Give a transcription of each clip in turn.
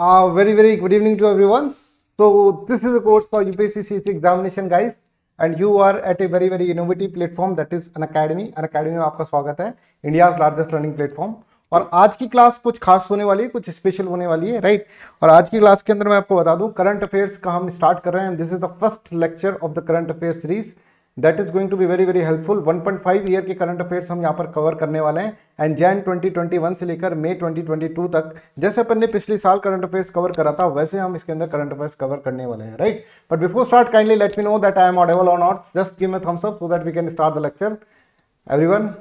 Very very good evening to everyone so this is a course for you P C examination guys and you are at a very very innovative platform that is Unacademy Unacademy में आपका स्वागत है India's largest learning platform और आज की class कुछ खास होने वाली है कुछ स्पेशल होने वाली है राइट right? और आज की क्लास के अंदर मैं आपको बता दूं करंट अफेयर्स का हम स्टार्ट कर रहे हैं this is the first lecture of the current affair series that is going to be very very helpful 1.5 year के करंट अफेयर्स हम यहाँ पर कवर करने वाले हैं एंड जैन 2021 से लेकर मई 2022 तक जैसे अपन ने पिछले साल करंट अफेयर्स कवर करा था वैसे हम इसके अंदर करंट अफेयर्स कवर करने वाले हैं right but before start kindly let me know that I am audible on not just give me thumbs up so that we can start the lecture everyone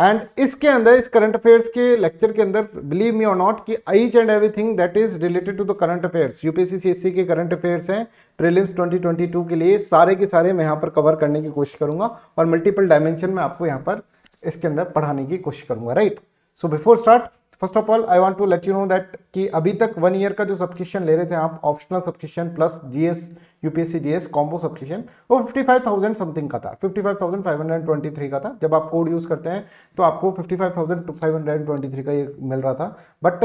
and इसके अंदर इस current affairs के lecture के अंदर believe me और not कि each and everything that is related to the current affairs UPSC के current affairs हैं प्रीलिम्स 2022 के लिए सारे के सारे मैं यहाँ पर कवर करने की कोशिश करूंगा और मल्टीपल डायमेंशन में आपको यहाँ पर इसके अंदर पढ़ाने की कोशिश करूंगा right so before start first of all I want to let you know that कि अभी तक वन ईयर का जो सब्सक्रिप्शन ले रहे थे आप optional subscription plus S UPSC GS combo subscription वो 55,000 समथिंग का था 55,523 का था जब आप कोड यूज़ करते हैं तो आपको 55,523 का ये मिल रहा था बट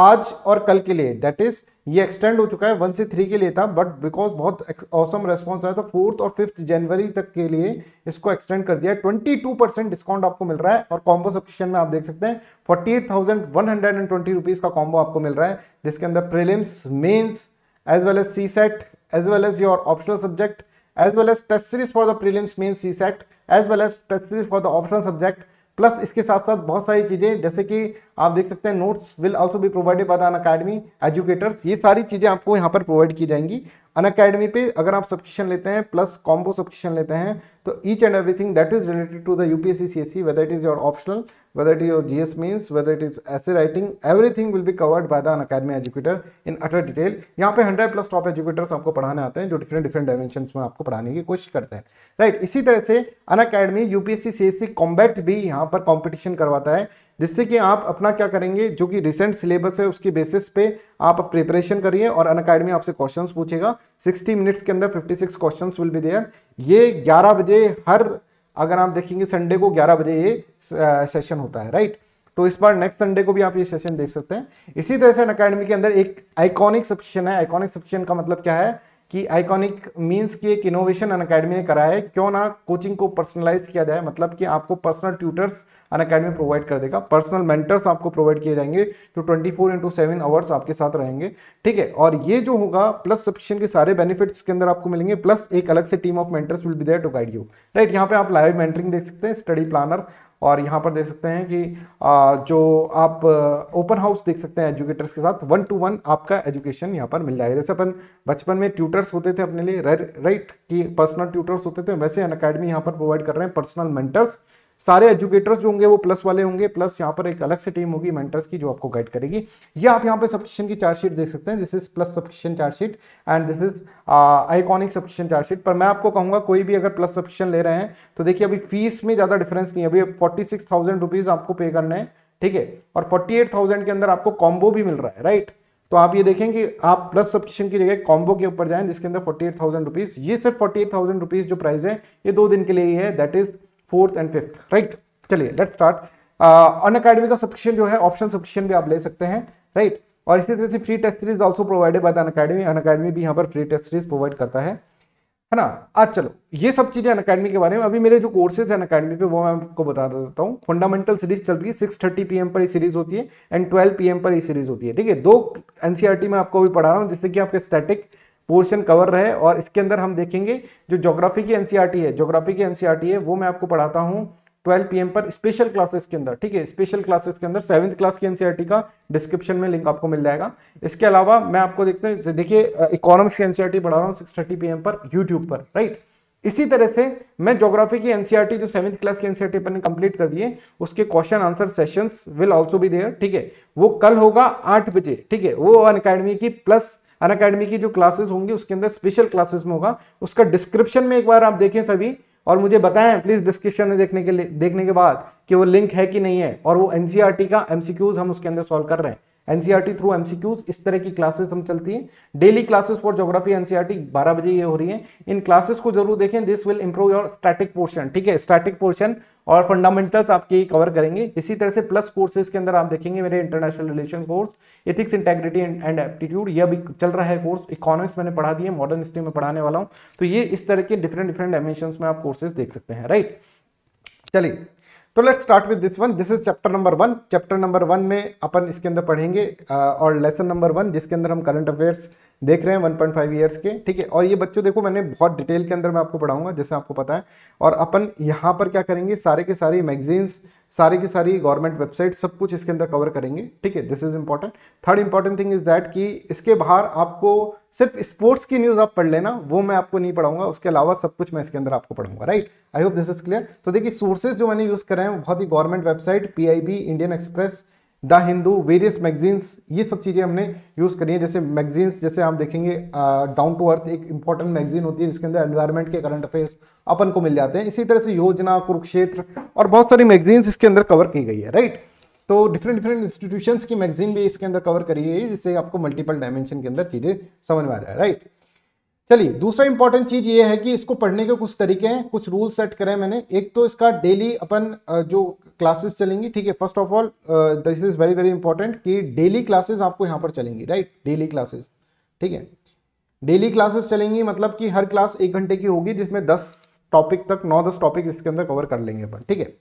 आज और कल के लिए दैट इज ये एक्सटेंड हो चुका है वन से थ्री के लिए था बट बिकॉज बहुत ऑसम रेस्पॉन्स आया था फोर्थ और फिफ्थ जनवरी तक के लिए इसको एक्सटेंड कर दिया ट्वेंटी टू परसेंट डिस्काउंट आपको मिल रहा है और कॉम्बो सब्सक्रिप्शन में आप देख सकते हैं forty eight thousand one hundred and twenty rupees का कॉम्बो आपको मिल रहा है जिसके अंदर prelims mains as well as CSET, as well as your optional subject, as well as test series for the prelims means CSET, as well as test series for the optional subject. Plus इसके साथ साथ बहुत सारी चीज़ें जैसे कि आप देख सकते हैं notes will also be provided by Unacademy educators ये सारी चीज़ें आपको यहाँ पर प्रोवाइड की जाएंगी अन अकेडमी पे अगर आप सब्सक्रिप्शन लेते हैं प्लस कॉम्बो सब्सक्रिप्शन लेते हैं So each and everything that is related to the UPSC csc whether it is your optional, whether it is your GS means, whether it is essay writing, everything will be covered by the Academy educator in utter detail. yahan pe 100 plus top educators aapko padhane aate hain jo different different dimensions mein aapko padhane ki koshish karte hain right, isi tarah se Unacademy UPSC CSC combat भी यहाँ पर competition करवाता है जिससे कि आप अपना क्या करेंगे जो कि रिसेंट सिलेबस है उसके बेसिस पे आप प्रिपरेशन करिए और अन अकेडमी आपसे क्वेश्चंस पूछेगा 60 मिनट्स के अंदर 56 क्वेश्चंस विल बी देयर ये 11 बजे हर अगर आप देखेंगे संडे को 11 बजे ये सेशन होता है राइट तो इस बार नेक्स्ट संडे को भी आप ये सेशन देख सकते हैं इसी तरह से अकेडमी के अंदर एक आइकॉनिक सेक्शन है आइकॉनिक सेक्शन का मतलब क्या है कि आइकॉनिक मींस की एक इनोवेशन अन अकेडमी ने कराया है क्यों ना कोचिंग को पर्सनलाइज किया जाए मतलब कि आपको personal tutors Unacademy provide कर देगा पर्सनल मेंटर्स आपको प्रोवाइड किए जाएंगे जो twenty four into seven hours आपके साथ रहेंगे ठीक है और ये जो होगा प्लस सब्सक्रिप्शन के सारे बेनिफिट्स के अंदर आपको मिलेंगे प्लस एक अलग से team of mentors will be there to guide you right यहाँ पे आप लाइव मेंटरिंग देख सकते हैं स्टडी प्लानर और यहाँ पर देख सकते हैं कि जो आप ओपन हाउस देख सकते हैं एजुकेटर्स के साथ वन टू वन आपका एजुकेशन यहाँ पर मिल जाएगा जैसे अपन बचपन में ट्यूटर्स होते थे अपने लिए राइट कि पर्सनल ट्यूटर्स होते थे वैसे अन अकेडमी यहाँ पर प्रोवाइड कर रहे हैं पर्सनल मेंटर्स सारे एजुकेटर्स जो होंगे वो प्लस वाले होंगे प्लस यहाँ पर एक अलग से टीम होगी मेंटर्स की जो आपको गाइड करेगी या आप यहाँ पे सब्सक्रिप्शन की चार्जशीट देख सकते हैं this is plus subscription chargesheet and this is iconic subscription chargesheet पर मैं आपको कहूँगा कोई भी अगर प्लस सब्सक्रिप्शन ले रहे हैं तो देखिए अभी फीस में ज़्यादा डिफरेंस नहीं है अभी फोर्टी सिक्स थाउजेंड रुपीज़ आपको पे करने हैं ठीक है और फोर्टी एट थाउजेंड के अंदर आपको कॉम्बो भी मिल रहा है राइट तो आप ये देखें कि आप प्लस सब्सक्रिप्शन की जगह कॉम्बो के ऊपर जाएं जिसके अंदर फोर्टी एट थाउजेंड रुपीज़ ये सिर्फ फोर्टी एट थाउजेंड रुपीज़ जो प्राइस है ये दो दिन के लिए ही है that is fourth and fifth right चलिए लेट स्टार्ट अन अकेडमी का सब्सक्रिप्शन जो है ऑप्शन सब्सक्रिप्शन भी आप ले सकते हैं राइट right? और इसी तरह से free test series also provided by the Unacademy Unacademy भी यहाँ पर फ्री टेस्ट सीरीज प्रोवाइड करता है है ना आज चलो ये सब चीज़ें अन अकेडमी के बारे में अभी मेरे जो कोर्सेज हैं अन अकेडमी पे वो मैं आपको बता देता हूँ फंडामेंटल सीरीज चलती है सिक्स थर्टी पी पर ये सीरीज होती है एंड ट्वेल्व पी पर ये सीरीज होती है ठीक है दो एनसीआरटी e में आपको अभी पढ़ा रहा हूँ जिससे कि आपके स्टैटिक पोर्शन कवर रहे और इसके अंदर हम देखेंगे जो जोग्राफी की एनसीईआरटी e है जोग्राफी की एनसीईआरटी e है वो मैं आपको पढ़ाता हूँ 12 पीएम पर स्पेशल क्लासेस के अंदर ठीक है स्पेशल क्लासेस के अंदर सेवन्थ क्लास की एनसीईआरटी e का डिस्क्रिप्शन में लिंक आपको मिल जाएगा इसके अलावा मैं आपको देखते हैं देखिए इकोनॉमिक्स की एनसीआरटी पढ़ा रहा हूँ सिक्स थर्टी पीएम पर यूट्यूब पर राइट इसी तरह से मैं ज्योग्राफी की एनसीआरटी जो सेवन्थ क्लास की एनसीआरटी पर कंप्लीट कर दिए उसके question answer sessions will also be there ठीक है वो कल होगा आठ बजे ठीक है वो अन अकेडमी की प्लस अन अकेडमी की जो क्लासेस होंगी उसके अंदर स्पेशल क्लासेस में होगा उसका डिस्क्रिप्शन में एक बार आप देखें सभी और मुझे बताएं प्लीज डिस्क्रिप्शन में देखने के देखने के बाद कि वो लिंक है कि नहीं है और वो एनसीआरटी e का एमसीक्यूज हम उसके अंदर सॉल्व कर रहे हैं एनसीईआरटी थ्रू एमसीक्यूज इस तरह की क्लासेस हम चलती हैं daily classes for geography NCERT 12 बजे ये हो रही है इन क्लासेस को जरूर देखें this will improve your static portion ठीक है स्टैटिक पोर्शन और फंडामेंटल्स आपके कवर करेंगे इसी तरह से प्लस कोर्सेज के अंदर आप देखेंगे मेरे international relation course ethics integrity and aptitude यह भी चल रहा है कोर्स इकोनॉमिक्स मैंने पढ़ा दिए मॉडर्न हिस्ट्री में पढ़ाने वाला हूँ तो ये इस तरह के डिफरेंट डिफरेंट डायमेंशन में आप कोर्सेज देख सकते हैं राइट चलिए तो let's start with this one this is chapter number one chapter number one में अपन इसके अंदर पढ़ेंगे और लेसन नंबर वन जिसके अंदर हम करंट अफेयर्स देख रहे हैं 1.5 पॉइंट ईयर्स के ठीक है और ये बच्चों देखो मैंने बहुत डिटेल के अंदर मैं आपको पढ़ाऊंगा जैसे आपको पता है और अपन यहाँ पर क्या करेंगे सारे के सारे मैगजीन्स सारी की सारी गवर्नमेंट वेबसाइट सब कुछ इसके अंदर कवर करेंगे ठीक है this is important third important thing is that कि इसके बाहर आपको सिर्फ स्पोर्ट्स की न्यूज़ आप पढ़ लेना वो मैं आपको नहीं पढ़ाऊंगा उसके अलावा सब कुछ मैं इसके अंदर आपको पढ़ूंगा right I hope this is clear तो देखिए सोर्सेज जो मैंने यूज़ करे बहुत ही government website P Indian Express the Hindu various magazines ये सब चीज़ें हमने यूज़ करी हैं जैसे मैगजीन्स जैसे आप देखेंगे डाउन टू अर्थ एक इंपॉर्टेंट मैगजीन होती है जिसके अंदर एनवायरमेंट के करंट अफेयर्स अपन को मिल जाते हैं इसी तरह से योजना कुरुक्षेत्र और बहुत सारी मैगजीन्स इसके अंदर कवर की गई है राइट तो डिफरेंट डिफरेंट इंस्टीट्यूशन की मैगजीन भी इसके अंदर कवर करी गई है जिससे आपको मल्टीपल डायमेंशन के अंदर चीज़ें समझ में आ जाए राइट चलिए दूसरा इंपॉर्टेंट चीज ये है कि इसको पढ़ने के कुछ तरीके हैं कुछ रूल सेट करें मैंने एक तो इसका डेली अपन जो क्लासेस चलेंगी ठीक है first of all this is very very important कि डेली क्लासेस आपको यहाँ पर चलेंगी राइट डेली क्लासेस ठीक है डेली क्लासेस चलेंगी मतलब कि हर क्लास एक घंटे की होगी जिसमें दस टॉपिक तक नौ दस टॉपिक इसके अंदर कवर कर लेंगे अपन ठीक है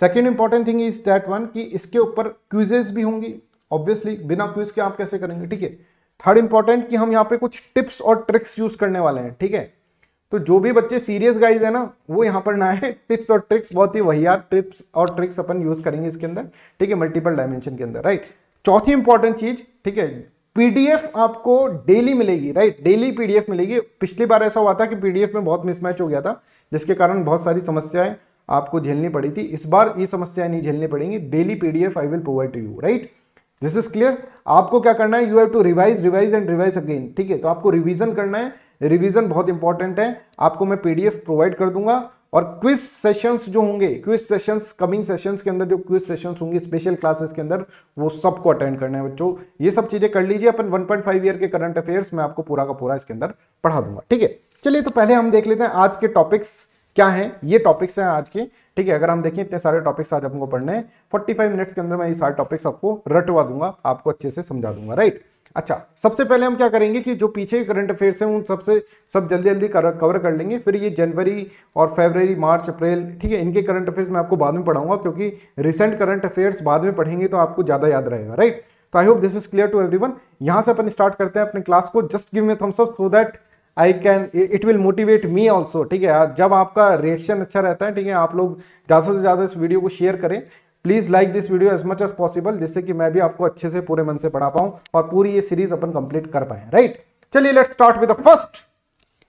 second important thing is that one कि इसके ऊपर क्विजेज भी होंगी ऑब्वियसली बिना क्विज के आप कैसे करेंगे ठीक है थर्ड इंपॉर्टेंट कि हम यहाँ पे कुछ टिप्स और ट्रिक्स यूज करने वाले हैं ठीक है तो जो भी बच्चे सीरियस गाइज है ना वो यहाँ पर ना है टिप्स और ट्रिक्स बहुत ही वही टिप्स और ट्रिक्स अपन यूज करेंगे इसके अंदर ठीक है मल्टीपल डायमेंशन के अंदर राइट चौथी इंपॉर्टेंट चीज ठीक है पीडीएफ आपको डेली मिलेगी राइट डेली पीडीएफ मिलेगी पिछली बार ऐसा हुआ था कि पीडीएफ में बहुत मिसमैच हो गया था जिसके कारण बहुत सारी समस्याएं आपको झेलनी पड़ी थी इस बार ये समस्याएं नहीं झेलनी पड़ेंगी daily PDF I will provide to you right this is clear आपको क्या करना है you have to revise revise and revise again ठीक है तो आपको रिवीजन करना है रिवीजन बहुत इंपॉर्टेंट है आपको मैं पीडीएफ प्रोवाइड कर दूंगा और क्विज सेशंस जो होंगे क्विज सेशंस कमिंग सेशंस के अंदर जो क्विज सेशंस होंगे स्पेशल क्लासेस के अंदर वो सबको अटेंड करना है बच्चों ये सब चीजें कर लीजिए अपन 1.5 ईयर के करंट अफेयर्स में आपको पूरा का पूरा इसके अंदर पढ़ा दूंगा ठीक है चलिए तो पहले हम देख लेते हैं आज के टॉपिक्स क्या है ये टॉपिक्स हैं आज के ठीक है अगर हम देखें इतने सारे टॉपिक्स आज हमको पढ़ने हैं फाइव मिनट्स के अंदर मैं ये सारे टॉपिक्स आपको रटवा दूंगा आपको अच्छे से समझा दूंगा राइट अच्छा सबसे पहले हम क्या करेंगे कि जो पीछे करंट अफेयर्स हैं उन सबसे सब जल्दी जल्दी कवर कर लेंगे फिर ये जनवरी और फरवरी मार्च अप्रैल ठीक है इनके करंट अफेयर्स मैं आपको बाद में पढ़ाऊंगा क्योंकि रिसेंट करंट अफेयर्स बाद में पढ़ेंगे तो आपको ज़्यादा याद रहेगा राइट तो I hope this is clear to everyone से अपन स्टार्ट करते हैं अपने क्लास को just give me thumbs up so that I can it will motivate me also ठीक है जब आपका रिएक्शन अच्छा रहता है ठीक है आप लोग ज़्यादा से ज़्यादा इस वीडियो को शेयर करें please like this video as much as possible जिससे कि मैं भी आपको अच्छे से पूरे मन से पढ़ा पाऊँ और पूरी ये सीरीज अपन कंप्लीट कर पाए राइट चलिए let start with first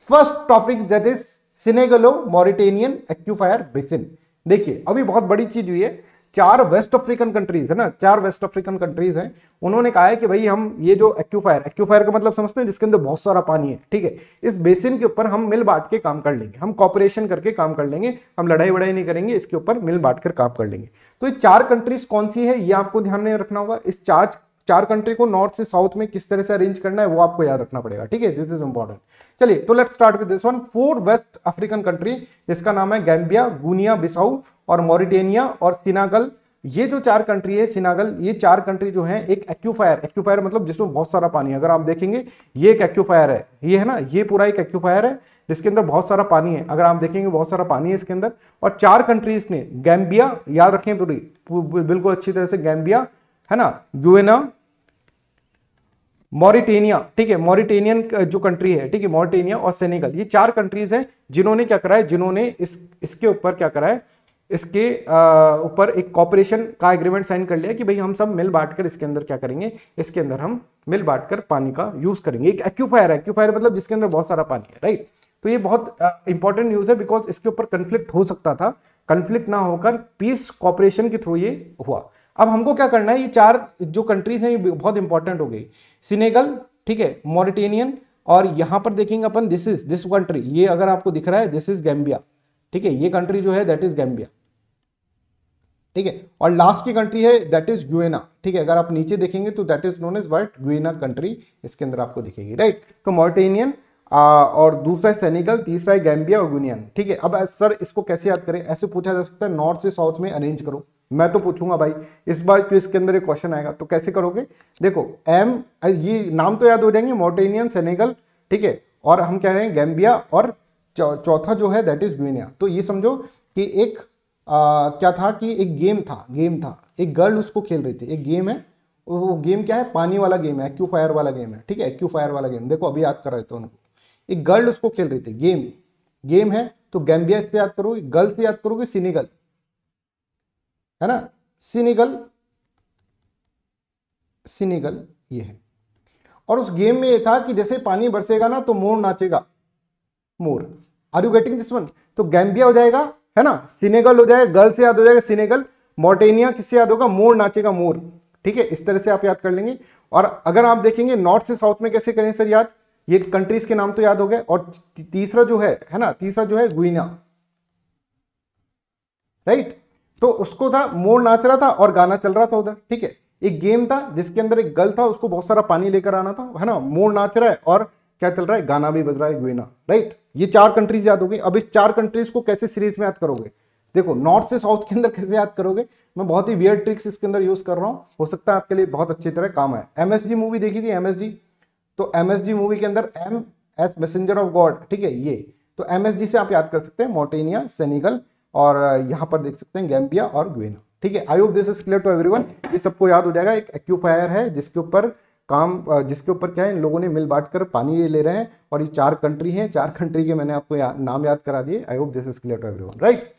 first topic that is Senegalo Mauritanian aquifer basin देखिए अभी बहुत बड़ी चीज हुई है चार वेस्ट अफ्रीकन कंट्रीज है ना चार वेस्ट अफ्रीकन कंट्रीज हैं उन्होंने कहा है कि भाई हम ये जो एक्यूफायर एक्यूफायर का मतलब समझते हैं जिसके अंदर बहुत सारा पानी है ठीक है इस बेसिन के ऊपर हम मिल बांट के काम कर लेंगे हम कॉपरेशन करके काम कर लेंगे हम लड़ाई वड़ाई नहीं करेंगे इसके ऊपर मिल बांट कर काम कर लेंगे तो ये चार कंट्रीज कौन सी है ये आपको ध्यान में रखना होगा इस चार चार कंट्री को नॉर्थ से साउथ में किस तरह से अरेंज करना है वो आपको याद रखना पड़ेगा ठीक है दिस इज इंपॉर्टेंट चलिए तो let start with this one four west African country जिसका नाम है गैम्बिया गुनिया बिसाऊ और मोरिटेनिया और सिनागल ये जो चार कंट्री है सिनागल ये चार कंट्री जो है एक एक्यूफायर एक्यूफायर मतलब जिसमें बहुत सारा पानी है अगर आप देखेंगे ये एक एक्यूफायर है ये है ना ये पूरा एक एक्यूफायर है जिसके अंदर बहुत सारा पानी है अगर आप देखेंगे बहुत सारा पानी है इसके अंदर और चार कंट्रीज ने गैम्बिया याद रखें पूरी बिल्कुल अच्छी तरह से गैम्बिया है ना यूएना मॉरिटेनिया ठीक है मॉरिटेनियन जो कंट्री है ठीक है मॉरिटेनिया और सेनेगल ये चार कंट्रीज हैं जिन्होंने क्या करा है जिन्होंने इस इसके ऊपर क्या करा है इसके ऊपर एक कॉपरेशन का एग्रीमेंट साइन कर लिया कि भाई हम सब मिल बांट कर इसके अंदर क्या करेंगे इसके अंदर हम मिल बांट कर पानी का यूज करेंगे एक एक्यूफायर है एक्यूफायर मतलब जिसके अंदर बहुत सारा पानी है राइट तो ये बहुत इंपॉर्टेंट न्यूज है बिकॉज इसके ऊपर कंफ्लिक्ट हो सकता था कंफ्लिक्ट ना होकर पीस कॉपरेशन के थ्रू ये हुआ अब हमको क्या करना है ये चार जो कंट्रीज हैं ये बहुत इंपॉर्टेंट हो गई सिनेगल ठीक है मॉरिटेनियन और यहां पर देखेंगे अपन दिस इज दिस कंट्री ये अगर आपको दिख रहा है दिस इज गैम्बिया ठीक है ये कंट्री जो है दैट इज गैम्बिया ठीक है और लास्ट की कंट्री है दैट इज गुएना ठीक है अगर आप नीचे देखेंगे तो that is known is white Guinea country इसके अंदर आपको दिखेगी राइट तो मोर्टेनियन और दूसरा है सेनेगल तीसरा है गैम्बिया और गुनियन ठीक है अब सर इसको कैसे याद करें ऐसे पूछा जा सकता है नॉर्थ से साउथ में अरेंज करो मैं तो पूछूंगा भाई इस बार क्यों तो इसके अंदर एक क्वेश्चन आएगा तो कैसे करोगे देखो एम ये नाम तो याद हो जाएंगे मोर्टेनियन सेनेगल ठीक है और हम कह रहे हैं गैम्बिया और चौथा जो है दैट इज ग्विनिया तो ये समझो कि एक आ, क्या था कि एक गेम था गेम था एक गर्ल उसको खेल रही थी एक गेम है वो गेम क्या है पानी वाला गेम है एक्यू फायर वाला गेम है ठीक है एक्यू फायर वाला गेम देखो अभी याद कर रहे थे उनको एक गर्ल उसको खेल रही थी गेम गेम है तो गैम्बिया से याद करो गर्ल से याद करोगे सीनिगल है ना सीनिगल सीनिगल ये है और उस गेम में ये था कि जैसे पानी बरसेगा ना तो मोर नाचेगा मोर are you getting this one तो गैम्बिया हो जाएगा है ना सिनेगल हो जाएगा गर्ल से याद हो जाएगा सिनेगल मोर्टेनिया किससे याद होगा मोर नाचेगा मोर ठीक है इस तरह से आप याद कर लेंगे और अगर आप देखेंगे नॉर्थ से साउथ में कैसे करें सर याद ये कंट्रीज के नाम तो याद हो गए और तीसरा जो है है ना तीसरा जो है गुइना राइट तो उसको था मोर नाच रहा था और गाना चल रहा था उधर ठीक है एक गेम था जिसके अंदर एक गर्ल था उसको बहुत सारा पानी लेकर आना था है ना मोर नाच रहा है और क्या चल रहा है गाना भी बज रहा है गुइना राइट ये चार कंट्रीज याद हो गई अब इस चार कंट्रीज को कैसे सीरीज में याद करोगे देखो नॉर्थ से साउथ के अंदर कैसे याद करोगे मैं बहुत ही वियर ट्रिक्स इसके अंदर यूज कर रहा हूँ हो सकता है आपके लिए बहुत अच्छी तरह काम है एमएसजी मूवी देखी थी एमएसजी तो एमएसजी मूवी के अंदर M S messenger of God ठीक है ये तो एमएसजी से आप याद कर सकते हैं मोटेनिया सेनीगल और यहाँ पर देख सकते हैं गैम्बिया और ग्वेना ठीक है I hope this is clear to every ये सबको याद हो जाएगा एक एक्यूफायर है जिसके ऊपर काम जिसके ऊपर क्या है इन लोगों ने मिल बांट कर पानी ये ले रहे हैं और ये चार कंट्री हैं चार कंट्री के मैंने आपको या, नाम याद करा दिए I hope this is clear to everyone right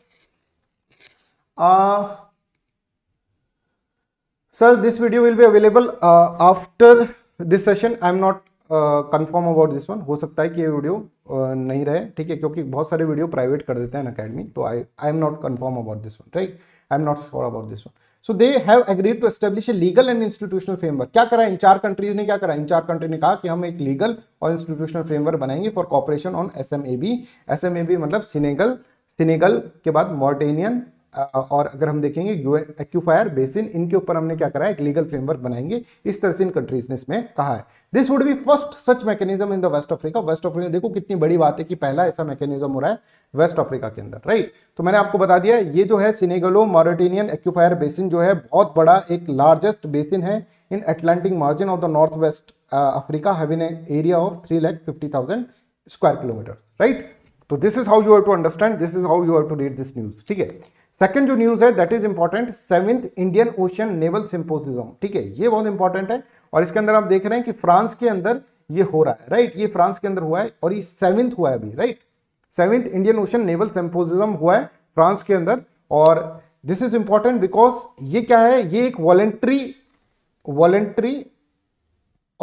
sir this video will be available after this session I am not confirm about this one हो सकता है कि ये वीडियो uh, नहीं रहे ठीक है क्योंकि बहुत सारे वीडियो प्राइवेट कर देते हैं अकेडमी तो I I am not confirm about this one right I am not sure about this one so they have agreed to establish a legal and institutional framework क्या करा इन चार कंट्रीज ने क्या करा इन चार कंट्री ने कहा कि हम एक लीगल और इंस्टीट्यूशनल फ्रेमवर्क बनाएंगे for cooperation on S M A B S M A B मतलब सिनेगल सिनेगल के बाद मॉर्टेनियन और अगर हम देखेंगे एक्यूफायर बेसिन इनके ऊपर हमने क्या करा है एक लीगल फ्रेमवर्क बनाएंगे इस तरह से इन कंट्रीज ने इसमें कहा है this would be first such mechanism in the West Africa West Africa देखो कितनी बड़ी बात है कि पहला ऐसा मैकेनिज्म हो रहा है वेस्ट अफ्रीका के अंदर राइट तो मैंने आपको बता दिया ये जो है सिनेगलो मॉरिटेनियन एक्यूफायर बेसिन जो है बहुत बड़ा एक लार्जेस्ट बेसिन है in Atlantic margin of the north west Africa have area of three lakh fifty thousand square kilometre right तो this is how you have to understand this is how you have to read this news ठीक है second जो news है that is important seventh Indian Ocean Naval Symposium ठीक है ये बहुत important है और इसके अंदर आप देख रहे हैं कि फ्रांस के अंदर ये हो रहा है राइट ये फ्रांस के अंदर हुआ है और ये सेवेंथ हुआ है अभी right seventh Indian Ocean Naval Symposium हुआ है फ्रांस के अंदर और दिस इज इंपॉर्टेंट बिकॉज ये क्या है ये एक वॉलेंट्री वॉलेंट्री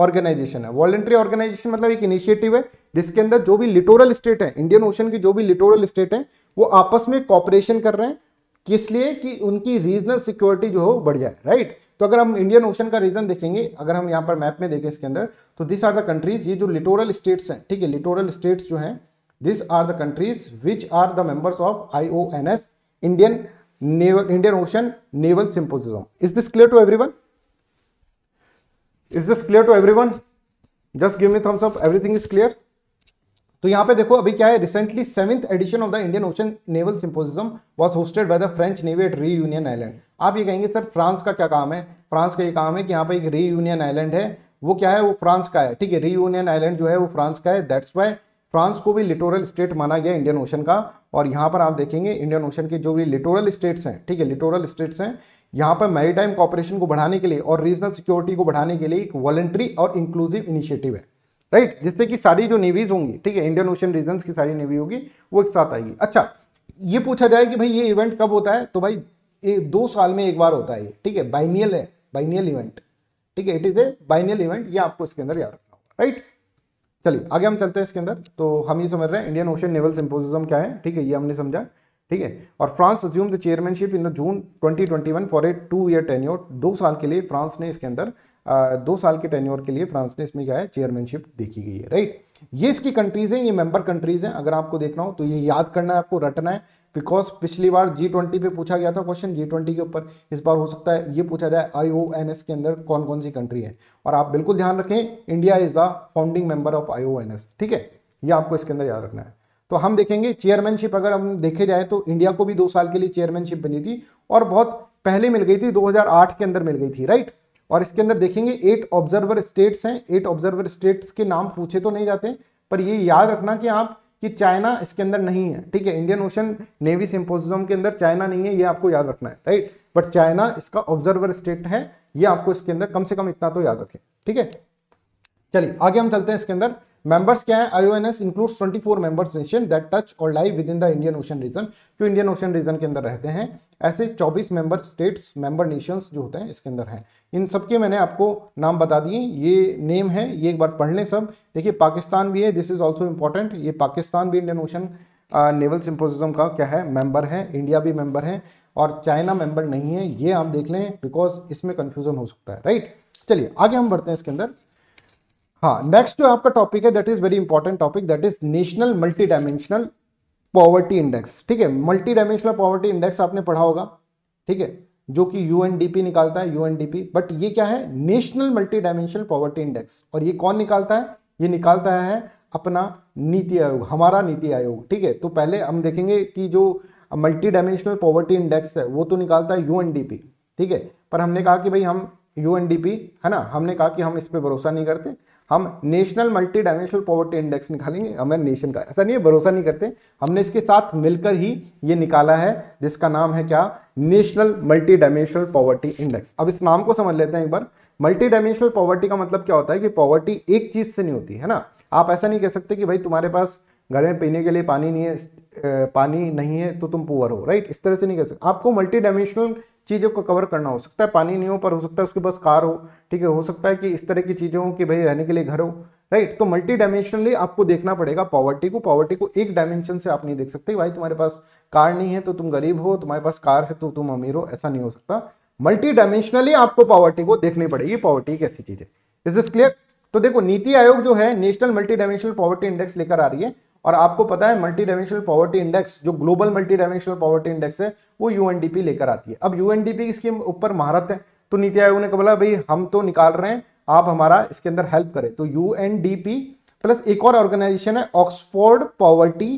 ऑर्गेनाइजेशन है वॉलेंट्री ऑर्गेनाइजेशन मतलब एक इनिशिएटिव है जिसके अंदर जो भी लिटोरल स्टेट है इंडियन ओशन की जो भी लिटोरल स्टेट है वो आपस में कॉपरेशन कर रहे हैं किस लिए कि उनकी रीजनल सिक्योरिटी जो हो बढ़ जाए राइट तो अगर हम इंडियन ओशन का रीजन देखेंगे अगर हम यहाँ पर मैप में देखें इसके अंदर तो दिस आर द कंट्रीज ये जो लिटोरल स्टेट्स हैं ठीक है लिटोरल स्टेट्स जो हैं this are the countries which are the members of I O N S Indian naval Indian Ocean Naval Symposium is this clear to everyone is this clear to one just give me thumbs up everything is clear तो यहाँ पे देखो अभी क्या है recently seventh edition of the Indian Ocean Naval Symposium was hosted by the French navy at Reunion island आप ये कहेंगे सर फ्रांस का क्या काम है फ्रांस का ये काम है कि यहाँ पे एक री यूनियन आइलैंड है वो क्या है वो फ्रांस का है ठीक है री यूनियन आइलैंड जो है वो फ्रांस का है दैट्स वाई फ्रांस को भी लिटोरल स्टेट माना गया इंडियन ओशन का और यहाँ पर आप देखेंगे इंडियन ओशन के जो भी लिटोरल स्टेट्स हैं ठीक है लिटोरल स्टेट्स हैं यहाँ पर मेरी कॉपरेशन को बढ़ाने के लिए और रीजनल सिक्योरिटी को बढ़ाने के लिए एक वॉलेंट्री और इंक्लूसिव इनिशिएटिव है राइट जिससे कि सारी जो नेवीज होंगी ठीक है इंडियन ओशन रीजन की सारी नेवी होगी वो एक साथ आएगी अच्छा ये पूछा जाए कि भाई ये इवेंट कब होता है तो भाई ये दो साल में एक बार होता है ठीक है बाइनियल है बाइनियल इवेंट ठीक है it is a biennial event ये आपको इसके अंदर याद रखना होगा राइट चलिए आगे हम चलते हैं इसके अंदर तो हम ये समझ रहे हैं इंडियन ओशन नेवल सिंपोजिज्म क्या है ठीक है ये हमने समझा ठीक है और France assume the chairmanship in the June 2021 for a two year tenure दो साल के लिए फ्रांस ने इसके अंदर दो साल के टेन्योर के लिए फ्रांस ने इसमें क्या है चेयरमैनशिप देखी गई है राइट ये इसकी कंट्रीज हैं ये मेंबर कंट्रीज हैं अगर आपको देखना हो तो ये याद करना है आपको रटना है बिकॉज पिछली बार जी ट्वेंटी पे पूछा गया था क्वेश्चन जी ट्वेंटी के ऊपर इस बार हो सकता है ये पूछा जाए आई ओ एन एस के अंदर कौन कौन सी कंट्री है और आप बिल्कुल ध्यान रखें India is the founding member of I O N S ठीक है ये आपको इसके अंदर याद रखना है तो हम देखेंगे चेयरमैनशिप अगर हम देखे जाए तो इंडिया को भी दो साल के लिए चेयरमैनशिप बनी थी और बहुत पहले मिल गई थी आठ के अंदर मिल गई थी राइट और इसके अंदर देखेंगे एट ऑब्जर्वर स्टेट्स हैं एट ऑब्जर्वर स्टेट्स के नाम पूछे तो नहीं जाते पर ये याद रखना कि आप कि चाइना इसके अंदर नहीं है ठीक है इंडियन ओशन नेवी सिंपोजिज्म के अंदर चाइना नहीं है ये आपको याद रखना है राइट बट चाइना इसका ऑब्जर्वर स्टेट है ये आपको इसके अंदर कम से कम इतना तो याद रखें ठीक है चलिए आगे हम चलते हैं इसके अंदर मेंबर्स क्या है and I O N S includes four members nation that touch और live within the Indian Ocean region जो इंडियन ओशन रीजन के अंदर रहते हैं ऐसे 24 मेंबर स्टेट्स मेंबर नेशंस जो होते हैं इसके अंदर हैं इन सब के मैंने आपको नाम बता दिए ये नेम है ये एक बार पढ़ लें सब देखिए पाकिस्तान भी है दिस इज ऑल्सो इंपॉर्टेंट ये पाकिस्तान भी इंडियन ओशन नेवल सिंपोजिज्म का क्या है मेंबर है इंडिया भी मेंबर है और चाइना मेंबर नहीं है ये आप देख लें बिकॉज इसमें कन्फ्यूजन हो सकता है राइट चलिए आगे हम बढ़ते हैं इसके अंदर हाँ नेक्स्ट जो आपका टॉपिक है that is very important topic that is national multi dimensional poverty index ठीक है मल्टी डायमेंशनल पॉवर्टी इंडेक्स आपने पढ़ा होगा ठीक है जो कि यूएनडीपी निकालता है यूएनडीपी बट ये क्या है national multi dimensional poverty index और ये कौन निकालता है ये निकालता है अपना नीति आयोग हमारा नीति आयोग ठीक है तो पहले हम देखेंगे कि जो मल्टी डायमेंशनल पॉवर्टी इंडेक्स है वो तो निकालता है यूएनडीपी ठीक है पर हमने कहा कि भाई हम यूएनडीपी है ना हमने कहा कि हम इस पर भरोसा नहीं करते हम national multi dimensional poverty index निकालेंगे हमें नेशन का ऐसा नहीं है भरोसा नहीं करते हमने इसके साथ मिलकर ही ये निकाला है जिसका नाम है क्या national multi dimensional poverty index अब इस नाम को समझ लेते हैं एक बार मल्टी डायमेंशनल पॉवर्टी का मतलब क्या होता है कि पॉवर्टी एक चीज़ से नहीं होती है ना आप ऐसा नहीं कह सकते कि भाई तुम्हारे पास घर में पीने के लिए पानी नहीं है पानी नहीं है तो तुम पुअर हो राइट इस तरह से नहीं कह सकते आपको मल्टी डायमेंशनल चीज़ों को कवर करना हो सकता है पानी नहीं हो पर हो सकता है उसके पास कार हो ठीक है हो सकता है कि इस तरह की चीज़ें हो कि भाई रहने के लिए घर हो राइट तो मल्टी डायमेंशनली आपको देखना पड़ेगा पॉवर्टी को पॉवर्टी को एक डायमेंशन से आप नहीं देख सकते भाई तुम्हारे पास कार नहीं है तो तुम गरीब हो तुम्हारे पास कार है तो तुम अमीर हो ऐसा नहीं हो सकता मल्टी डायमेंशनली आपको पॉवर्टी को देखनी पड़ेगी पॉवर्टी कैसी चीज़ है इज क्लियर तो देखो नीति आयोग जो है national multi dimensional poverty index लेकर आ रही है और आपको पता है मल्टी डायमेंशनल पॉवर्टी इंडेक्स जो global multi dimensional poverty index है वो यूएनडीपी लेकर आती है अब यूएनडीपी इसके ऊपर महारत है तो नीति आयोग ने बोला भाई हम तो निकाल रहे हैं आप हमारा इसके अंदर हेल्प करें तो यूएनडीपी प्लस एक और ऑर्गेनाइजेशन है Oxford poverty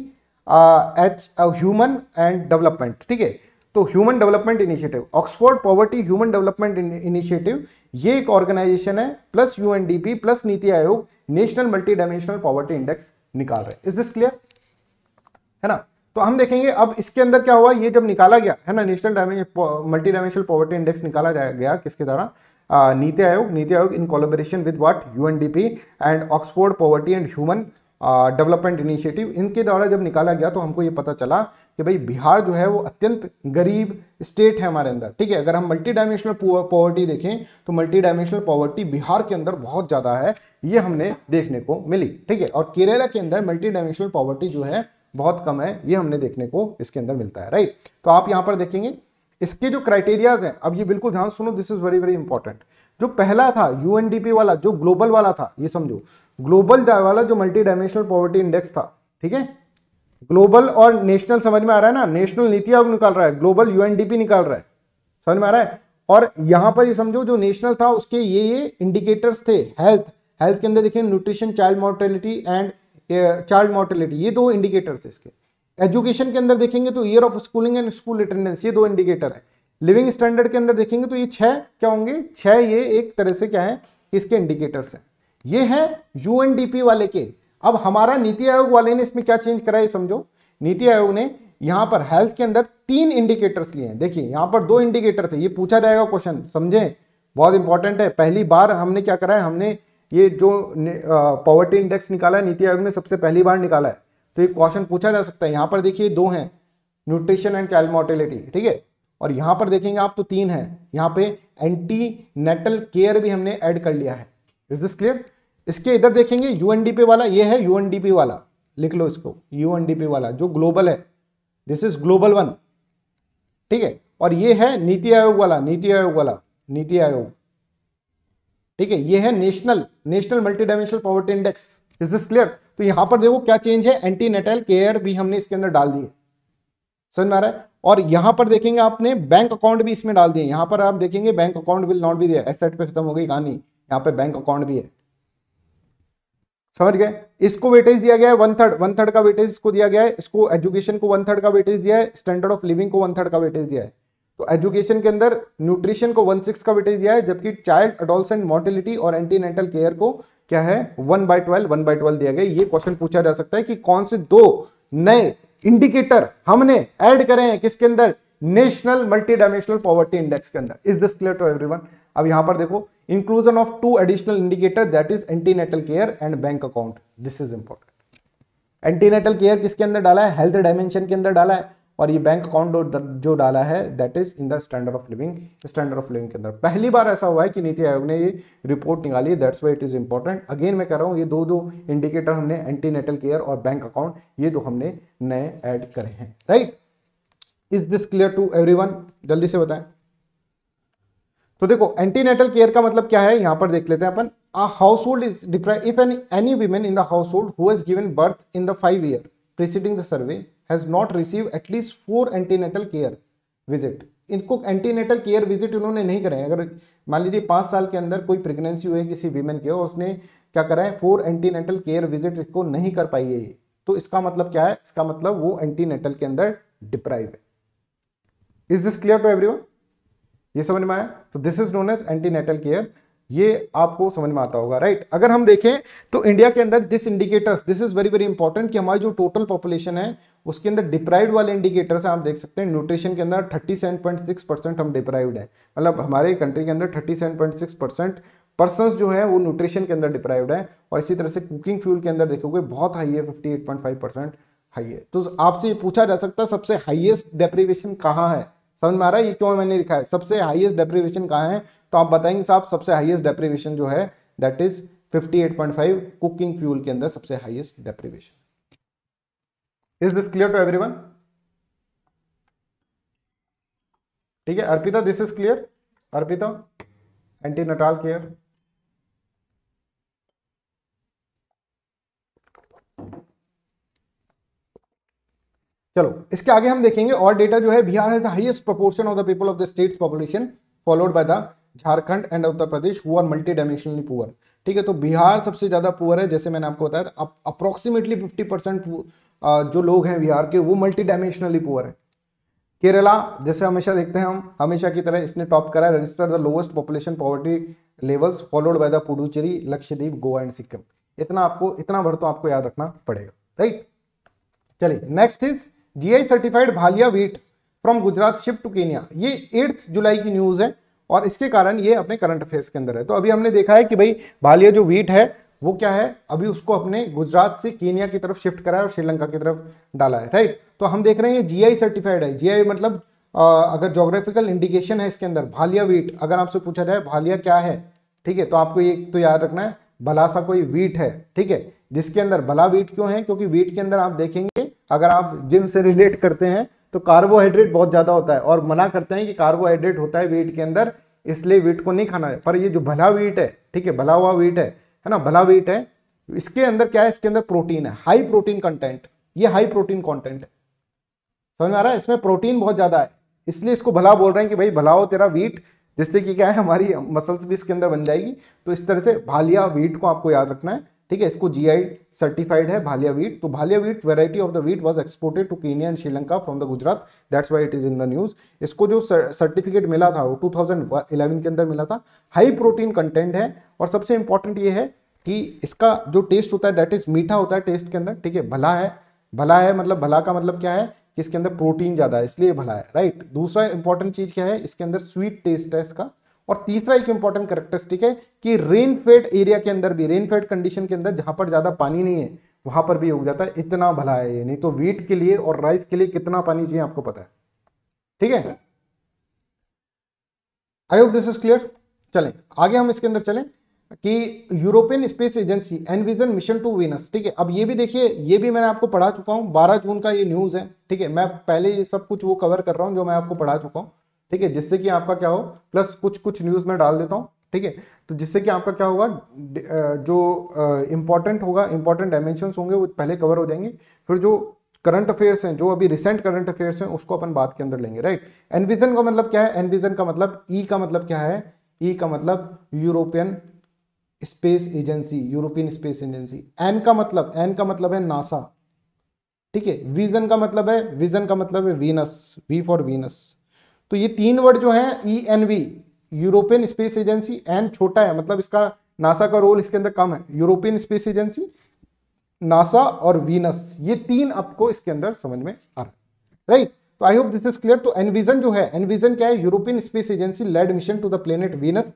H human and development ठीक है तो human development initiative Oxford poverty human development initiative ये एक ऑर्गेनाइजेशन है plus UNDP plus Niti Aayog national multi dimensional poverty index निकाल रहे हैं इज दिस क्लियर है ना तो हम देखेंगे अब इसके अंदर क्या हुआ ये जब निकाला गया है ना national multi dimensional poverty index निकाला गया किसके द्वारा Niti Aayog Niti Aayog in collaboration with what you and Oxford poverty and human development initiative इनके द्वारा जब निकाला गया तो हमको ये पता चला कि भाई बिहार जो है वो अत्यंत गरीब स्टेट है हमारे अंदर ठीक है अगर हम मल्टी डायमेंशनल पॉवर्टी देखें तो मल्टी डायमेंशनल पॉवर्टी बिहार के अंदर बहुत ज़्यादा है ये हमने देखने को मिली ठीक है और केरला के अंदर मल्टी डायमेंशनल पॉवर्टी जो है बहुत कम है ये हमने देखने को इसके अंदर मिलता है राइट तो आप यहाँ पर देखेंगे इसके जो क्राइटेरियाज हैं अब ये बिल्कुल ध्यान सुनो this is very very important जो पहला था यूएनडीपी वाला जो ग्लोबल वाला था ये समझो ग्लोबल वाला जो मल्टी डायमेंशनल पॉवर्टी इंडेक्स था ठीक है ग्लोबल और नेशनल समझ में आ रहा है ना नेशनल नीति आयोग निकाल रहा है ग्लोबल यूएनडीपी निकाल रहा है समझ में आ रहा है और यहां पर ये समझो जो नेशनल था उसके ये ये इंडिकेटर्स थे हेल्थ हेल्थ के अंदर देखिए nutrition child mortality and child mortality ये दो इंडिकेटर थे इसके एजुकेशन के अंदर देखेंगे तो year of schooling and school attendance ये दो इंडिकेटर है लिविंग स्टैंडर्ड के अंदर देखेंगे तो ये छह क्या होंगे छह ये एक तरह से क्या है इसके इंडिकेटर्स हैं ये है यूएनडीपी वाले के अब हमारा नीति आयोग वाले ने इसमें क्या चेंज करा है समझो नीति आयोग ने यहाँ पर हेल्थ के अंदर तीन इंडिकेटर्स लिए हैं देखिए यहाँ पर दो इंडिकेटर थे ये पूछा जाएगा क्वेश्चन समझे बहुत इंपॉर्टेंट है पहली बार हमने क्या करा है हमने ये जो पॉवर्टी इंडेक्स निकाला है नीति आयोग ने सबसे पहली बार निकाला है तो ये क्वेश्चन पूछा जा सकता है यहाँ पर देखिए दो हैं न्यूट्रिशन एंड चाइल्ड मोर्टेलिटी ठीक है और यहां पर देखेंगे आप तो तीन है यहां पे एंटी नेटल केयर भी हमने ऐड कर लिया है इज दिस क्लियर इसके इधर देखेंगे यूएनडीपी वाला ये है यूएनडीपी वाला लिख लो इसको यूएनडीपी वाला जो ग्लोबल है दिस इज ग्लोबल वन ठीक है और ये है नीति आयोग वाला नीति आयोग वाला नीति आयोग ठीक है ये है national national multi dimensional poverty index is this clear तो यहां पर देखो क्या चेंज है एंटी नेटल केयर भी हमने इसके अंदर डाल दिए समझ में आ रहा है और यहां पर देखेंगे आपने बैंक अकाउंट भी इसमें डाल दिए यहां पर आप देखेंगे bank account will not be दिया एसेट पे खत्म हो गई कहानी यहां पे बैंक अकाउंट भी है समझ गए इसको वेटेज दिया गया है वन थर्ड वन थर्ड का वेटेज इसको दिया गया है इसको एजुकेशन को वन थर्ड का वेटेज दिया है स्टैंडर्ड ऑफ लिविंग को वन थर्ड का वेटेज दिया है तो एजुकेशन के अंदर न्यूट्रिशन को वन सिक्स का वेटेज दिया है जबकि चाइल्ड अडोलसेंट मोर्टिलिटी और एंटीनेटल केयर को क्या है one by twelve one by twelve दिया गया ये क्वेश्चन पूछा जा सकता है कि कौन से दो नए इंडिकेटर हमने ऐड करे हैं किसके अंदर national multi dimensional poverty index के अंदर is this clear to everyone अब यहां पर देखो inclusion of two additional indicator that is antenatal care and bank account this is important antenatal care किसके अंदर डाला है हेल्थ डायमेंशन के अंदर डाला है और ये बैंक अकाउंट जो डाला है that is in the standard of living standard of living के अंदर पहली बार ऐसा हुआ है कि नीति आयोग ने ये रिपोर्ट निकाली है that's why it is important again मैं कह रहा हूँ ये दो दो इंडिकेटर हमने एंटी नेटल केयर और बैंक अकाउंट ये दो हमने नए ऐड करे हैं right is this clear to every जल्दी से बताएं तो देखो एंटी नेटल केयर का मतलब क्या है यहां पर देख लेते हैं अपन household is deprive if any any women in the household who birth in the five year preceding the survey has not receive at least four antenatal care visit इनको एंटीनेटल केयर विजिट इन्होंने नहीं कराए अगर मान लीजिए पाँच साल के अंदर कोई प्रेगनेंसी हुई है किसी वीमेन के और उसने क्या करा है फोर एंटीनेटल केयर विजिट इसको नहीं कर पाई है तो इसका मतलब क्या है इसका मतलब वो एंटीनेटल के अंदर डिप्राइव है is this clear to one ये समझ में आया तो this is known as antenatal care ये आपको समझ में आता होगा राइट अगर हम देखें तो इंडिया के अंदर this indicators this is very very important कि हमारी जो टोटल पॉपुलेशन है उसके अंदर डिप्राइव वाले इंडिकेटर्स हैं आप देख सकते हैं न्यूट्रिशन के अंदर 37.6 परसेंट हम डिप्राइव्ड है मतलब हमारे कंट्री के अंदर 37.6 परसेंट पर्सन जो है वो न्यूट्रिशन के अंदर डिप्राइव्ड है और इसी तरह से कुकिंग फ्यूल के अंदर देखोगे बहुत हाई है फिफ्टी हाई है तो आपसे ये पूछा जा सकता है सबसे हाइएस्ट डेप्रीवेशन कहाँ है समझ में आ रहा है ये क्यों मैंने लिखा है सबसे हाईएस्ट डेप्रीवेशन कहाँ है तो आप बताएंगे साहब सबसे हाईएस्ट डेप्रीवेशन जो है दैट इज 58.5 कुकिंग फ्यूल के अंदर सबसे highest deprivation is this clear to everyone ठीक है Arpita this is clear Arpita antenatal clear चलो इसके आगे हम देखेंगे और डेटा जो है बिहार है the highest proportion of the people of the states population followed by the Jharkhand and Uttar Pradesh who are multi dimensionally poor ठीक है तो बिहार सबसे ज़्यादा पुअर है जैसे मैंने आपको बताया अप्रोक्सीमेटली फिफ्टी परसेंट जो लोग हैं बिहार के वो मल्टी डायमेंशनली पुअर है केरला जैसे हमेशा देखते हैं हम हमेशा की तरह इसने टॉप करा है register the lowest population poverty levels followed by the Puducherry Lakshadweep Goa and Sikkim इतना आपको इतना भर तो आपको याद रखना पड़ेगा राइट चलिए next is GI certified Bhalia wheat from Gujarat shift to Kenya ये एट्थ जुलाई की न्यूज़ है और इसके कारण ये अपने करंट अफेयर्स के अंदर है तो अभी हमने देखा है कि भाई भालिया जो वीट है वो क्या है अभी उसको अपने गुजरात से केनिया की तरफ शिफ्ट कराया और श्रीलंका की तरफ डाला है राइट तो हम देख रहे हैं ये जीआई सर्टिफाइड है जीआई मतलब आ, अगर जोग्राफिकल इंडिकेशन है इसके अंदर भालिया वीट अगर आपसे पूछा जाए भालिया क्या है ठीक है तो आपको ये तो याद रखना है भलासा कोई वीट है ठीक है जिसके अंदर भला वीट क्यों है क्योंकि वीट के अंदर आप देखेंगे अगर आप जिम से रिलेट करते हैं तो कार्बोहाइड्रेट बहुत ज़्यादा होता है और मना करते हैं कि कार्बोहाइड्रेट होता है वेट के अंदर इसलिए वीट को नहीं खाना है पर ये जो भला वीट है ठीक है भला हुआ वीट है है ना भला वीट है इसके अंदर क्या है इसके अंदर प्रोटीन है हाई प्रोटीन कंटेंट ये हाई प्रोटीन कंटेंट है समझ में आ रहा है इसमें प्रोटीन बहुत ज़्यादा है इसलिए इसको भला बोल रहे हैं कि भाई भला हो तेरा वीट जिससे कि क्या है हमारी मसल्स भी इसके अंदर बन जाएगी तो इस तरह से भालिया वीट को आपको याद रखना है ठीक है इसको जी सर्टिफाइड है भालिया वीट तो Bhalia wheat variety of the wheat was exported to Kenya and Sri Lanka from the Gujarat that's why it is in the news इसको जो सर्टिफिकेट मिला था वो 2011 के अंदर मिला था हाई प्रोटीन कंटेंट है और सबसे इंपॉर्टेंट ये है कि इसका जो टेस्ट होता है दैट इज मीठा होता है टेस्ट के अंदर ठीक है भला है भला है मतलब भला का मतलब क्या है कि इसके अंदर प्रोटीन ज़्यादा है इसलिए भला है राइट दूसरा इंपॉर्टेंट चीज़ क्या है इसके अंदर स्वीट टेस्ट है इसका और तीसरा एक इंपॉर्टेंट करेक्टरिस्टिक है कि रेनफेड एरिया के अंदर भी रेनफेड कंडीशन के अंदर जहां पर ज़्यादा पानी नहीं है वहां पर भी उग जाता है इतना भला है ये नहीं तो वीट के लिए और राइस के लिए कितना पानी चाहिए आपको पता है ठीक है I hope this is clear चले आगे हम इसके अंदर चले कि European Space Agency EnVision mission to Venus ठीक है अब ये भी देखिए ये भी मैंने आपको पढ़ा चुका हूँ 12 जून का ये न्यूज़ है ठीक है मैं पहले ये सब कुछ वो कवर कर रहा हूँ जो मैं आपको पढ़ा चुका हूँ ठीक है जिससे कि आपका क्या हो प्लस कुछ कुछ न्यूज़ में डाल देता हूँ ठीक है तो जिससे कि आपका क्या होगा जो इंपॉर्टेंट होगा इंपॉर्टेंट डायमेंशन होंगे वो पहले कवर हो जाएंगे फिर जो करंट अफेयर्स हैं जो अभी रिसेंट करंट अफेयर्स हैं उसको अपन बात के अंदर लेंगे राइट एनविजन का मतलब क्या है एनविजन का मतलब ई e का मतलब क्या है ई e का मतलब European Space Agency European Space Agency N का मतलब एन का मतलब है नासा ठीक है विजन का मतलब है विजन का मतलब है वीनस वी फॉर वीनस तो ये तीन वर्ड जो है E N V European Space Agency N छोटा है मतलब इसका नासा का रोल इसके अंदर कम है यूरोपियन स्पेस एजेंसी नासा और वीनस ये तीन आपको इसके अंदर समझ में आ रहा है राइट तो I hope this is clear तो एनविजन जो है एनविजन क्या है European Space Agency led mission to the planet Venus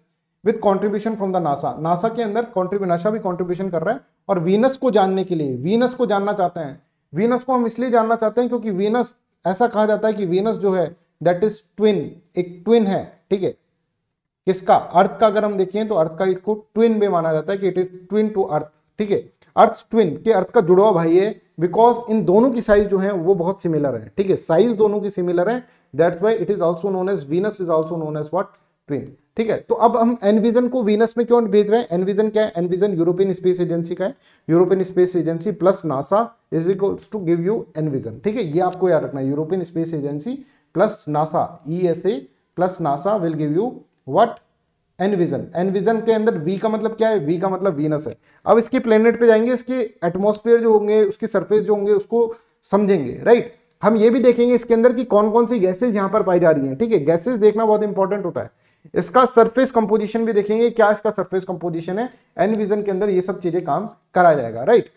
with contribution from the NASA NASA के अंदर कॉन्ट्रीब्यू नासा भी कॉन्ट्रीब्यूशन कर रहा है और वीनस को जानने के लिए वीनस को जानना चाहते हैं वीनस को हम इसलिए जानना चाहते हैं क्योंकि वीनस ऐसा कहा जाता है कि वीनस जो है दैट इज ट्विन एक ट्विन है ठीक है किसका अर्थ का अगर हम देखें तो अर्थ का इसको ट्विन भी माना जाता है कि it is twin to earth ठीक है अर्थ ट्विन के अर्थ का जुड़वा भाई है बिकॉज इन दोनों की साइज जो है वो बहुत सिमिलर है ठीक है साइज दोनों की सिमिलर है that's why it is also known as Venus is also known as what twin ठीक है तो अब हम एनविजन को वीनस में क्यों भेज रहे हैं एनविजन क्या है एनविजन यूरोपियन स्पेस एजेंसी का है European Space Agency plus NASA is equals to give you EnVision ठीक है ये आपको याद रखना है European Space Agency plus NASA ESA plus NASA will give you what EnVision EnVision के अंदर वी का मतलब क्या है वी का मतलब वीनस है अब इसके प्लेनेट पे जाएंगे इसके एटमोस्फेयर जो होंगे उसके सरफेस जो होंगे उसको समझेंगे राइट हम ये भी देखेंगे इसके अंदर कि कौन कौन सी गैसेज यहाँ पर पाई जा रही हैं ठीक है गैसेज देखना बहुत इंपॉर्टेंट होता है इसका सरफेस कंपोजिशन भी देखेंगे क्या इसका सरफेस कंपोजिशन है एनविजन के अंदर ये सब चीजें काम करा जाएगा राइट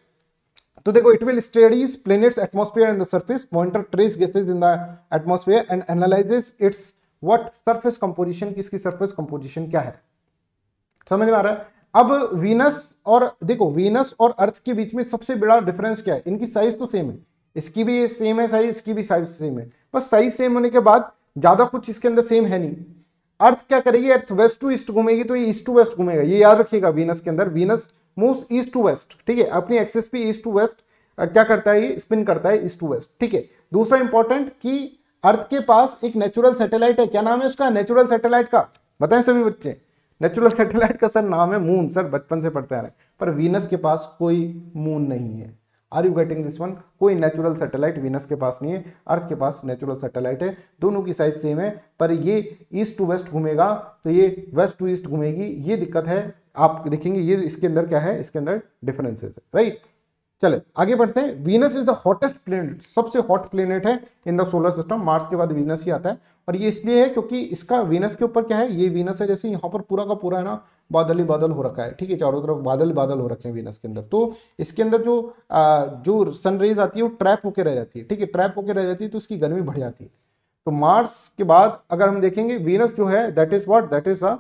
तो देखो it will studies planets atmosphere and the surface monitor trace gases in the atmosphere and analyses its what surface composition किसकी सर्फेस कंपोजिशन क्या है समझ में आ रहा है अब वीनस और देखो वीनस और अर्थ के बीच में सबसे बड़ा डिफरेंस क्या है इनकी साइज तो सेम है इसकी भी सेम है साइज इसकी भी साइज सेम है बस साइज सेम होने के बाद ज़्यादा कुछ इसके अंदर सेम है नहीं अर्थ क्या करेगी अर्थ वेस्ट टू ईस्ट घूमेगी तो ये ईस्ट टू वेस्ट घूमेगा ये याद रखिएगा वीनस के अंदर Venus moves east to west ठीक है अपनी एक्सेस पे ईस्ट टू वेस्ट क्या करता है ये स्पिन करता है ईस्ट टू वेस्ट ठीक है दूसरा इंपॉर्टेंट कि अर्थ के पास एक नेचुरल सैटेलाइट है क्या नाम है उसका नेचुरल सैटेलाइट का बताएं सभी बच्चे नेचुरल सैटेलाइट का सर नाम है मून सर बचपन से पढ़ते आ रहे हैं पर वीनस के पास कोई मून नहीं है are you getting this one कोई नेचुरल सैटेलाइट वीनस के पास नहीं है अर्थ के पास नेचुरल सैटेलाइट है दोनों की साइज सेम है पर ये ईस्ट टू वेस्ट घूमेगा तो ये वेस्ट टू ईस्ट घूमेगी ये दिक्कत है आप देखेंगे ये इसके अंदर क्या है इसके अंदर डिफरेंसेस है राइट चले आगे बढ़ते हैं Venus is the hottest planet सबसे हॉट प्लेनेट है in the solar system Mars के बाद वीनस ही आता है और ये इसलिए है क्योंकि इसका वीनस के ऊपर क्या है ये वीनस है जैसे यहाँ पर पूरा का पूरा है ना बादल ही बादल हो रखा है ठीक है चारों तरफ बादल बादल हो रखे हैं वीनस के अंदर तो इसके अंदर जो आ, जो सनरेज आती है वो ट्रैप होकर रह जाती है ठीक है ट्रैप होकर रह जाती है तो उसकी गर्मी बढ़ जाती है तो मार्स के बाद अगर हम देखेंगे वीनस जो है that is what that is a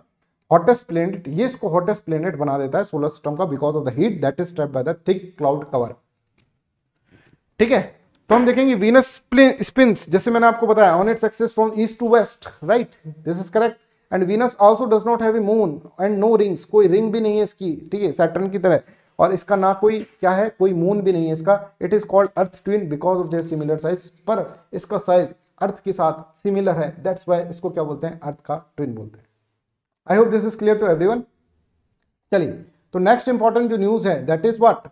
hottest planet ये इसको हॉटेस्ट प्लेनेट बना देता है सोलर सिस्टम का because of the heat that is trap by the thick cloud cover ठीक है तो हम देखेंगे वीनस स्पिन्स जैसे मैंने आपको बताया on its axis from east to west right this is correct and Venus also does not have a moon and no rings कोई रिंग भी नहीं है इसकी ठीक है सैटर्न की तरह और इसका ना कोई क्या है कोई मून भी नहीं है इसका it is called earth twin because of their similar size पर इसका साइज अर्थ के साथ सिमिलर है दैट्स वाई इसको क्या बोलते हैं अर्थ का ट्विन बोलते हैं I hope this is clear to every चलिए तो नेक्स्ट इंपॉर्टेंट जो न्यूज़ है that is what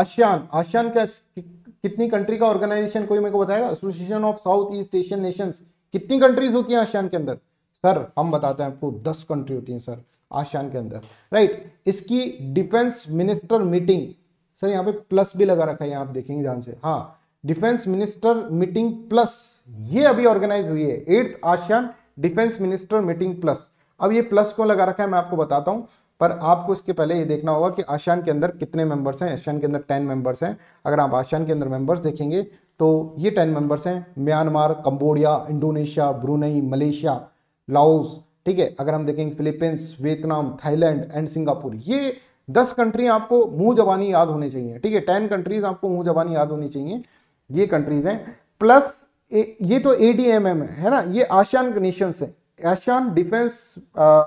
ASEAN ASEAN क्या कितनी कंट्री का ऑर्गेनाइजेशन कोई मेरे को बताएगा association of South East Asian nations कितनी कंट्रीज होती हैं आशियान के अंदर सर हम बताते हैं आपको दस कंट्री होती हैं सर आशियान के अंदर राइट right. इसकी डिफेंस मिनिस्टर मीटिंग सर यहाँ पे प्लस भी लगा रखा है यहाँ आप देखेंगे ध्यान से हाँ डिफेंस मिनिस्टर मीटिंग प्लस ये अभी ऑर्गेनाइज हुई है eighth ASEAN defence minister meeting plus अब ये प्लस क्यों लगा रखा है मैं आपको बताता हूँ पर आपको इसके पहले ये देखना होगा कि आशियान के अंदर कितने मेंबर्स हैं आशियान के अंदर टेन मेंबर्स हैं अगर आप आशियान के अंदर मेंबर्स देखेंगे तो ये टेन मेंबर्स हैं Myanmar Cambodia Indonesia Brunei Malaysia Laos ठीक है अगर हम देखेंगे Philippines Vietnam Thailand and Singapore ये दस कंट्री आपको मुंह जबानी याद होनी चाहिए ठीक है टेन कंट्रीज आपको मुंह जबानी याद होनी चाहिए ये कंट्रीज हैं प्लस ए, ये तो ए डी एम एम है ना ये आशियान नेशंस हैं एशियन डिफेंस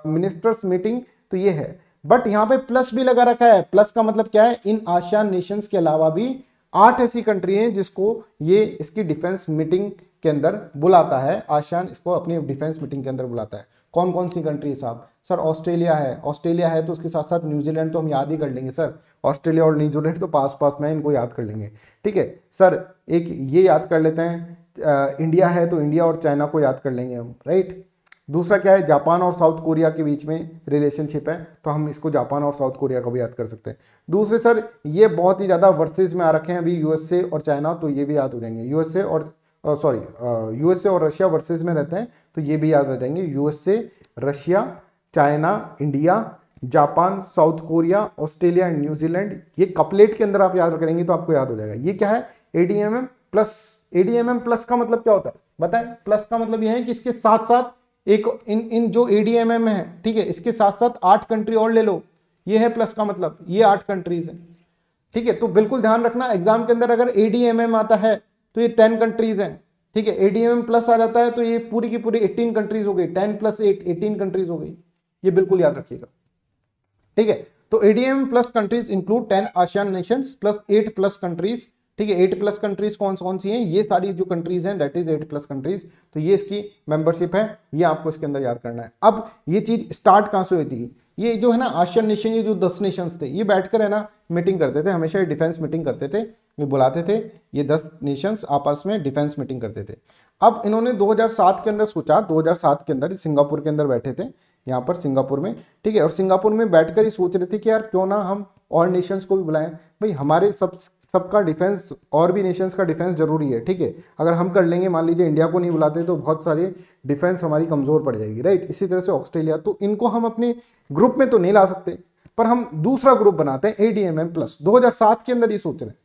मिनिस्टर्स मीटिंग तो ये है बट यहाँ पे प्लस भी लगा रखा है प्लस का मतलब क्या है इन आशियान नेशंस के अलावा भी आठ ऐसी कंट्री हैं जिसको ये इसकी डिफेंस मीटिंग के अंदर बुलाता है आशियान इसको अपनी डिफेंस मीटिंग के अंदर बुलाता है कौन कौन सी कंट्री है साहब सर ऑस्ट्रेलिया है ऑस्ट्रेलिया है तो उसके साथ साथ न्यूजीलैंड तो हम याद ही कर लेंगे सर ऑस्ट्रेलिया और न्यूजीलैंड तो पास पास में इनको याद कर लेंगे ठीक है सर एक ये याद कर लेते हैं आ, इंडिया है तो इंडिया और चाइना को याद कर लेंगे हम राइट दूसरा क्या है जापान और साउथ कोरिया के बीच में रिलेशनशिप है तो हम इसको जापान और साउथ कोरिया का भी याद कर सकते हैं दूसरे सर ये बहुत ही ज़्यादा वर्सेस में आ रखे हैं अभी यूएसए और चाइना तो ये भी याद हो जाएंगे यूएसए और सॉरी यूएसए और रशिया वर्सेस में रहते हैं तो ये भी याद रह जाएंगे USA Russia China India Japan South Korea Australia and New Zealand ये कपलेट के अंदर आप याद करेंगे तो आपको याद हो जाएगा ये क्या है एडीएमएम प्लस ए प्लस का मतलब क्या होता है बताएं प्लस का मतलब यह है कि इसके साथ साथ एक इन इन जो ए डी एम एम है ठीक है इसके साथ साथ आठ कंट्री और ले लो ये है प्लस का मतलब ये आठ कंट्रीज हैं ठीक है तो बिल्कुल ध्यान रखना एग्जाम के अंदर अगर ए डी एम एम आता है तो ये टेन कंट्रीज हैं ठीक है A D M M plus आ जाता है तो ये पूरी की पूरी एट्टीन कंट्रीज हो गई ten plus eight eighteen countries हो गई ये बिल्कुल याद रखिएगा ठीक है तो ADMM plus countries include ten ASEAN nation plus eight plus countries ठीक है एट प्लस कंट्रीज कौन कौन सी हैं ये सारी जो कंट्रीज हैं that is eight plus countries तो ये इसकी मेंबरशिप है ये आपको इसके अंदर याद करना है अब ये चीज स्टार्ट कहाँ से हुई थी ये जो है ना आशियन नेशन ये जो दस नेशंस थे ये बैठकर है ना मीटिंग करते थे हमेशा ये डिफेंस मीटिंग करते थे ये बुलाते थे ये दस नेशंस आपस में डिफेंस मीटिंग करते थे अब इन्होंने 2007 के अंदर सोचा 2007 के अंदर सिंगापुर के अंदर बैठे थे यहाँ पर सिंगापुर में ठीक है और सिंगापुर में बैठकर ये सोच रहे थे कि यार क्यों ना हम और नेशंस को भी बुलाएं भाई हमारे सब सबका डिफेंस और भी नेशंस का डिफेंस जरूरी है ठीक है अगर हम कर लेंगे मान लीजिए इंडिया को नहीं बुलाते तो बहुत सारे डिफेंस हमारी कमज़ोर पड़ जाएगी राइट इसी तरह से ऑस्ट्रेलिया तो इनको हम अपने ग्रुप में तो नहीं ला सकते पर हम दूसरा ग्रुप बनाते हैं A D M M plus दो हज़ार सात के अंदर ये सोच रहे हैं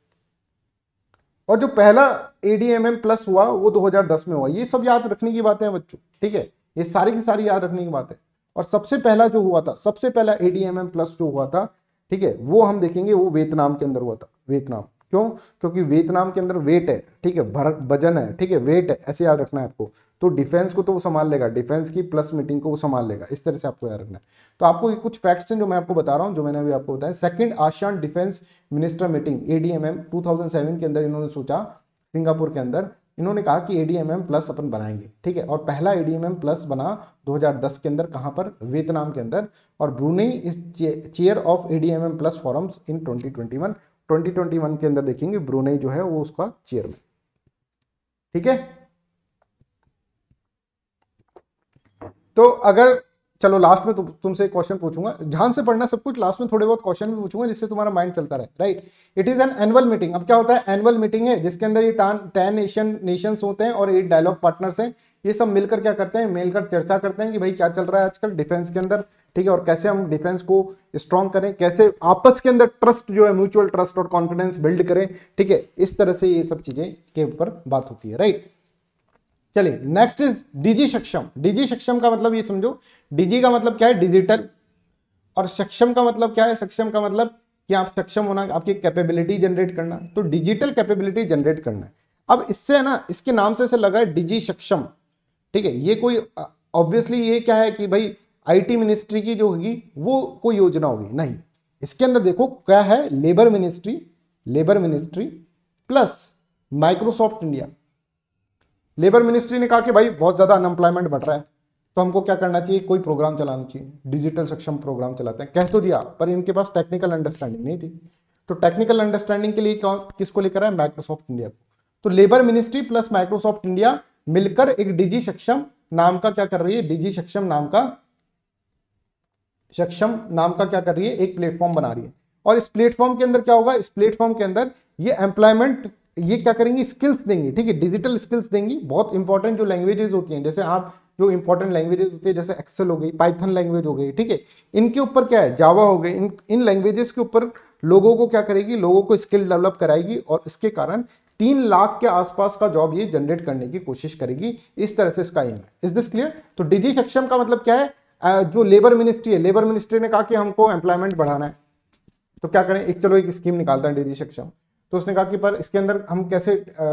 और जो पहला A D M M plus हुआ वो दो हज़ार दस में हुआ ये सब याद रखने की बातें हैं बच्चों ठीक है ये सारी की सारी याद रखने की बात है और सबसे पहला जो हुआ था सबसे पहला A D M M plus जो हुआ था ठीक है वो हम देखेंगे वो वियतनाम के अंदर हुआ था वियतनाम क्यों क्योंकि वेत के अंदर वेट है ठीक है भर वजन है ठीक है वेट है ऐसे याद रखना है आपको तो डिफेंस को तो वो संभाल लेगा डिफेंस की प्लस मीटिंग को वो संभाल लेगा इस तरह से आपको याद रखना है तो आपको ये कुछ फैक्ट्स हैं जो मैं आपको बता रहा हूँ जो मैंने अभी आपको बताया second ASEAN defence minister meeting A D के अंदर इन्होंने सोचा सिंगापुर के अंदर इन्होंने कहा कि ए प्लस अपन बनाएंगे ठीक है और पहला ए प्लस बना दो के अंदर कहाँ पर वियतनाम के अंदर और ब्रूनई इस chair of A plus forums in twenty 2021 के अंदर देखेंगे ब्रुनेई जो है वो उसका चेयरमैन ठीक है तो अगर चलो लास्ट में तु, तुमसे क्वेश्चन पूछूंगा ध्यान से पढ़ना सब कुछ लास्ट में थोड़े बहुत क्वेश्चन भी पूछूंगा जिससे तुम्हारा माइंड चलता रहे right it is an annual meeting अब क्या होता है एनुअल मीटिंग है जिसके अंदर ये टेन नेशन नेशंस होते हैं और एट डायलॉग पार्टनर्स हैं ये सब मिलकर क्या करते हैं मिलकर चर्चा करते हैं कि भाई क्या चल रहा है आजकल डिफेंस के अंदर ठीक है और कैसे हम डिफेंस को स्ट्रॉन्ग करें कैसे आपस के अंदर ट्रस्ट जो है म्यूचुअल ट्रस्ट और कॉन्फिडेंस बिल्ड करें ठीक है इस तरह से ये सब चीज़ें के ऊपर बात होती है राइट चलिए नेक्स्ट इज डिजी सक्षम डिजी सक्षम का मतलब ये समझो डिजी का मतलब क्या है डिजिटल और सक्षम का मतलब क्या है सक्षम का मतलब कि आप सक्षम होना आपकी कैपेबिलिटी जनरेट करना तो डिजिटल कैपेबिलिटी जनरेट करना है अब इससे है ना इसके नाम से ऐसे लग रहा है डिजी सक्षम ठीक है ये कोई ऑब्वियसली ये क्या है कि भाई आईटी मिनिस्ट्री की जो होगी वो कोई योजना होगी नहीं इसके अंदर देखो क्या है labour ministry labour ministry plus Microsoft India labour ministry ने कहा कि भाई बहुत ज़्यादा अनएम्प्लॉयमेंट बढ़ रहा है तो हमको क्या करना चाहिए कोई प्रोग्राम चलाना चाहिए डिजिटल सक्षम प्रोग्राम चलाते हैं कह तो दिया पर इनके पास टेक्निकल अंडरस्टैंडिंग नहीं थी तो टेक्निकल अंडरस्टैंडिंग के लिए किसको लेकर आए माइक्रोसॉफ्ट इंडिया को तो labour ministry plus Microsoft India मिलकर एक डिजी सक्षम नाम का क्या कर रही है डिजी सक्षम नाम का सक्षम नाम का क्या कर रही है एक प्लेटफॉर्म बना रही है और इस प्लेटफॉर्म के अंदर क्या होगा इस प्लेटफॉर्म के अंदर ये एम्प्लॉयमेंट ये क्या करेंगी स्किल्स देंगी ठीक है डिजिटल स्किल्स देंगी बहुत इंपॉर्टेंट जो लैंग्वेजेस होती हैं जैसे आप जो इंपॉर्टेंट लैंग्वेजेस होती है जैसे एक्सेल हो गई पाइथन लैंग्वेज हो गई ठीक है इनके ऊपर क्या है जावा हो गई इन इन लैंग्वेजेस के ऊपर लोगों को क्या करेगी लोगों को स्किल डेवलप कराएगी और इसके कारण तीन लाख के आसपास का जॉब ये जनरेट करने की कोशिश करेगी इस तरह से इसका एम है इज दिस क्लियर तो डिजी सक्षम का मतलब क्या है जो लेबर मिनिस्ट्री है लेबर मिनिस्ट्री ने कहा कि हमको एम्प्लॉयमेंट बढ़ाना है तो क्या करें एक चलो एक स्कीम निकालता है डिजी सक्षम तो उसने कहा कि पर इसके अंदर हम कैसे आ,